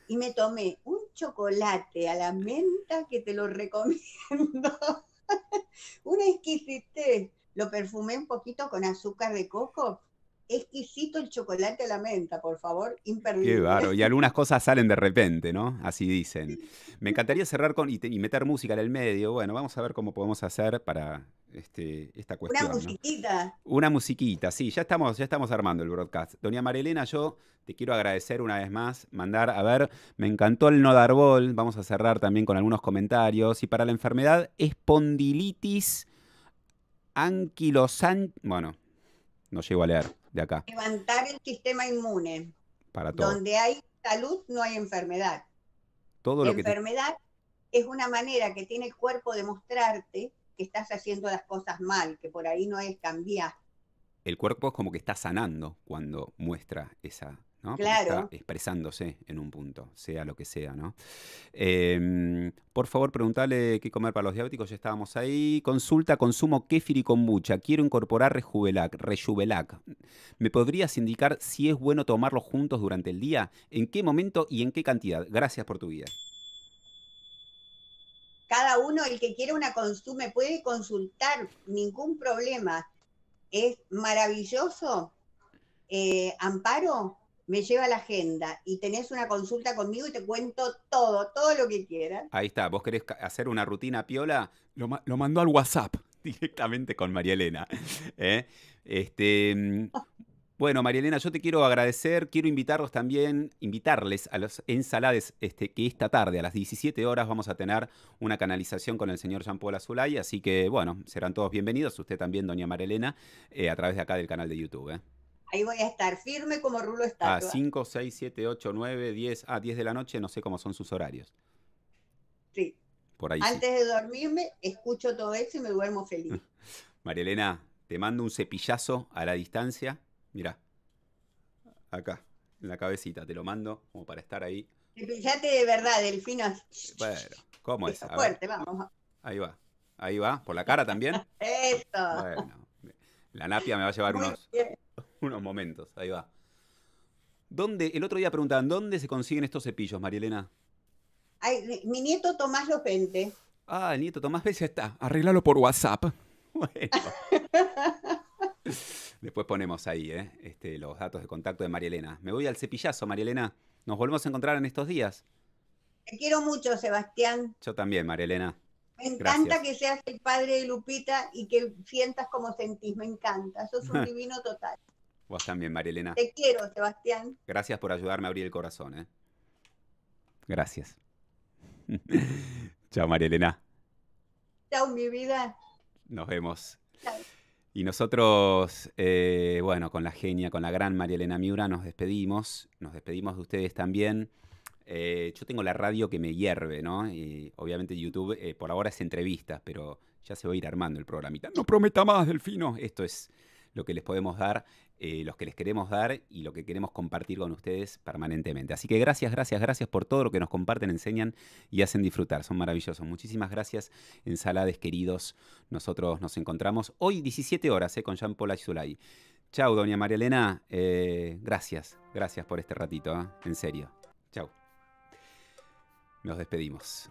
y me tomé un chocolate a la menta que te lo recomiendo. Una exquisitez. Lo perfumé un poquito con azúcar de coco. Exquisito el chocolate a la menta, por favor, imperdible. Qué Y algunas cosas salen de repente, ¿no? Así dicen. Me encantaría cerrar con y meter música en el medio. Bueno, vamos a ver cómo podemos hacer para este, esta cuestión. Una musiquita. Una musiquita, sí, ya estamos, ya estamos armando el broadcast. Doña Marilena, yo te quiero agradecer una vez más, mandar, a ver, me encantó el no dar vamos a cerrar también con algunos comentarios. Y para la enfermedad espondilitis anquilosan... Bueno, no llego a leer de acá. Levantar el sistema inmune. Para todo. Donde hay salud no hay enfermedad. Todo lo enfermedad que enfermedad es una manera que tiene el cuerpo de mostrarte que estás haciendo las cosas mal, que por ahí no es cambiar. El cuerpo es como que está sanando cuando muestra esa, ¿no? Claro. Está expresándose en un punto, sea lo que sea, ¿no? Em, por favor, preguntale qué comer para los diabéticos, ya estábamos ahí. Consulta, consumo kéfir y kombucha. Quiero incorporar rejuvelac, rejuvelac. ¿Me podrías indicar si es bueno tomarlos juntos durante el día? ¿En qué momento y en qué cantidad? Gracias por tu vida cada uno, el que quiera una consume, puede consultar, ningún problema. Es maravilloso. Eh, Amparo me lleva la agenda y tenés una consulta conmigo y te cuento todo, todo lo que quieras. Ahí está, vos querés hacer una rutina piola, lo, mandó al WhatsApp directamente con María Elena. ¿eh? Este, mm, bueno, María yo te quiero agradecer, quiero invitarlos también, invitarles a los ensalades este, que esta tarde a las 17 horas vamos a tener una canalización con el señor Jean Paul Azulay, así que bueno, serán todos bienvenidos, usted también, doña María eh, a través de acá del canal de YouTube. ¿eh? Ahí voy a estar firme como rulo está. A 5, 6, 7, 8, 9, 10, a 10 de la noche, no sé cómo son sus horarios. Sí. Por ahí. Antes de dormirme, escucho todo eso y me duermo feliz. María te mando un cepillazo a la distancia Mirá. Acá, en la cabecita, te lo mando como para estar ahí. Fíjate de verdad, Delfino. Bueno, ¿cómo es? vamos. Ahí va. Ahí va. ¿Por la cara también? Eso. Bueno. La napia me va a llevar unos, unos momentos. Ahí va. ¿Dónde, el otro día preguntaban, ¿dónde se consiguen estos cepillos, Marielena? Ay, mi nieto Tomás lo pende. Ah, el nieto Tomás, ves, ya está. Arreglalo por WhatsApp. Bueno. Después ponemos ahí ¿eh? este, los datos de contacto de María Elena. Me voy al cepillazo, María Elena. Nos volvemos a encontrar en estos días. Te quiero mucho, Sebastián. Yo también, María Elena. Me encanta que seas el padre de Lupita y que sientas como sentís. Me encanta. Sos un divino total. Vos también, María Elena. Te quiero, Sebastián. Gracias por ayudarme a abrir el corazón. ¿eh? Gracias. Chao, María Elena. Chao, mi vida. Nos vemos. Chao. Y nosotros, eh, bueno, con la genia, con la gran María Elena Miura, nos despedimos, nos despedimos de ustedes también. Eh, yo tengo la radio que me hierve, ¿no? Y obviamente YouTube eh, por ahora es entrevistas, pero ya se va a ir armando el programita. No prometa más, Delfino. Esto es lo que les podemos dar, eh, los que les queremos dar y lo que queremos compartir con ustedes permanentemente. Así que gracias, gracias, gracias por todo lo que nos comparten, enseñan y hacen disfrutar. Son maravillosos. Muchísimas gracias, ensalades queridos. Nosotros nos encontramos hoy 17 horas eh, con Jean-Paul Azulay. Chau, doña María Elena. Eh, gracias, gracias por este ratito, en serio. Chau. Nos despedimos.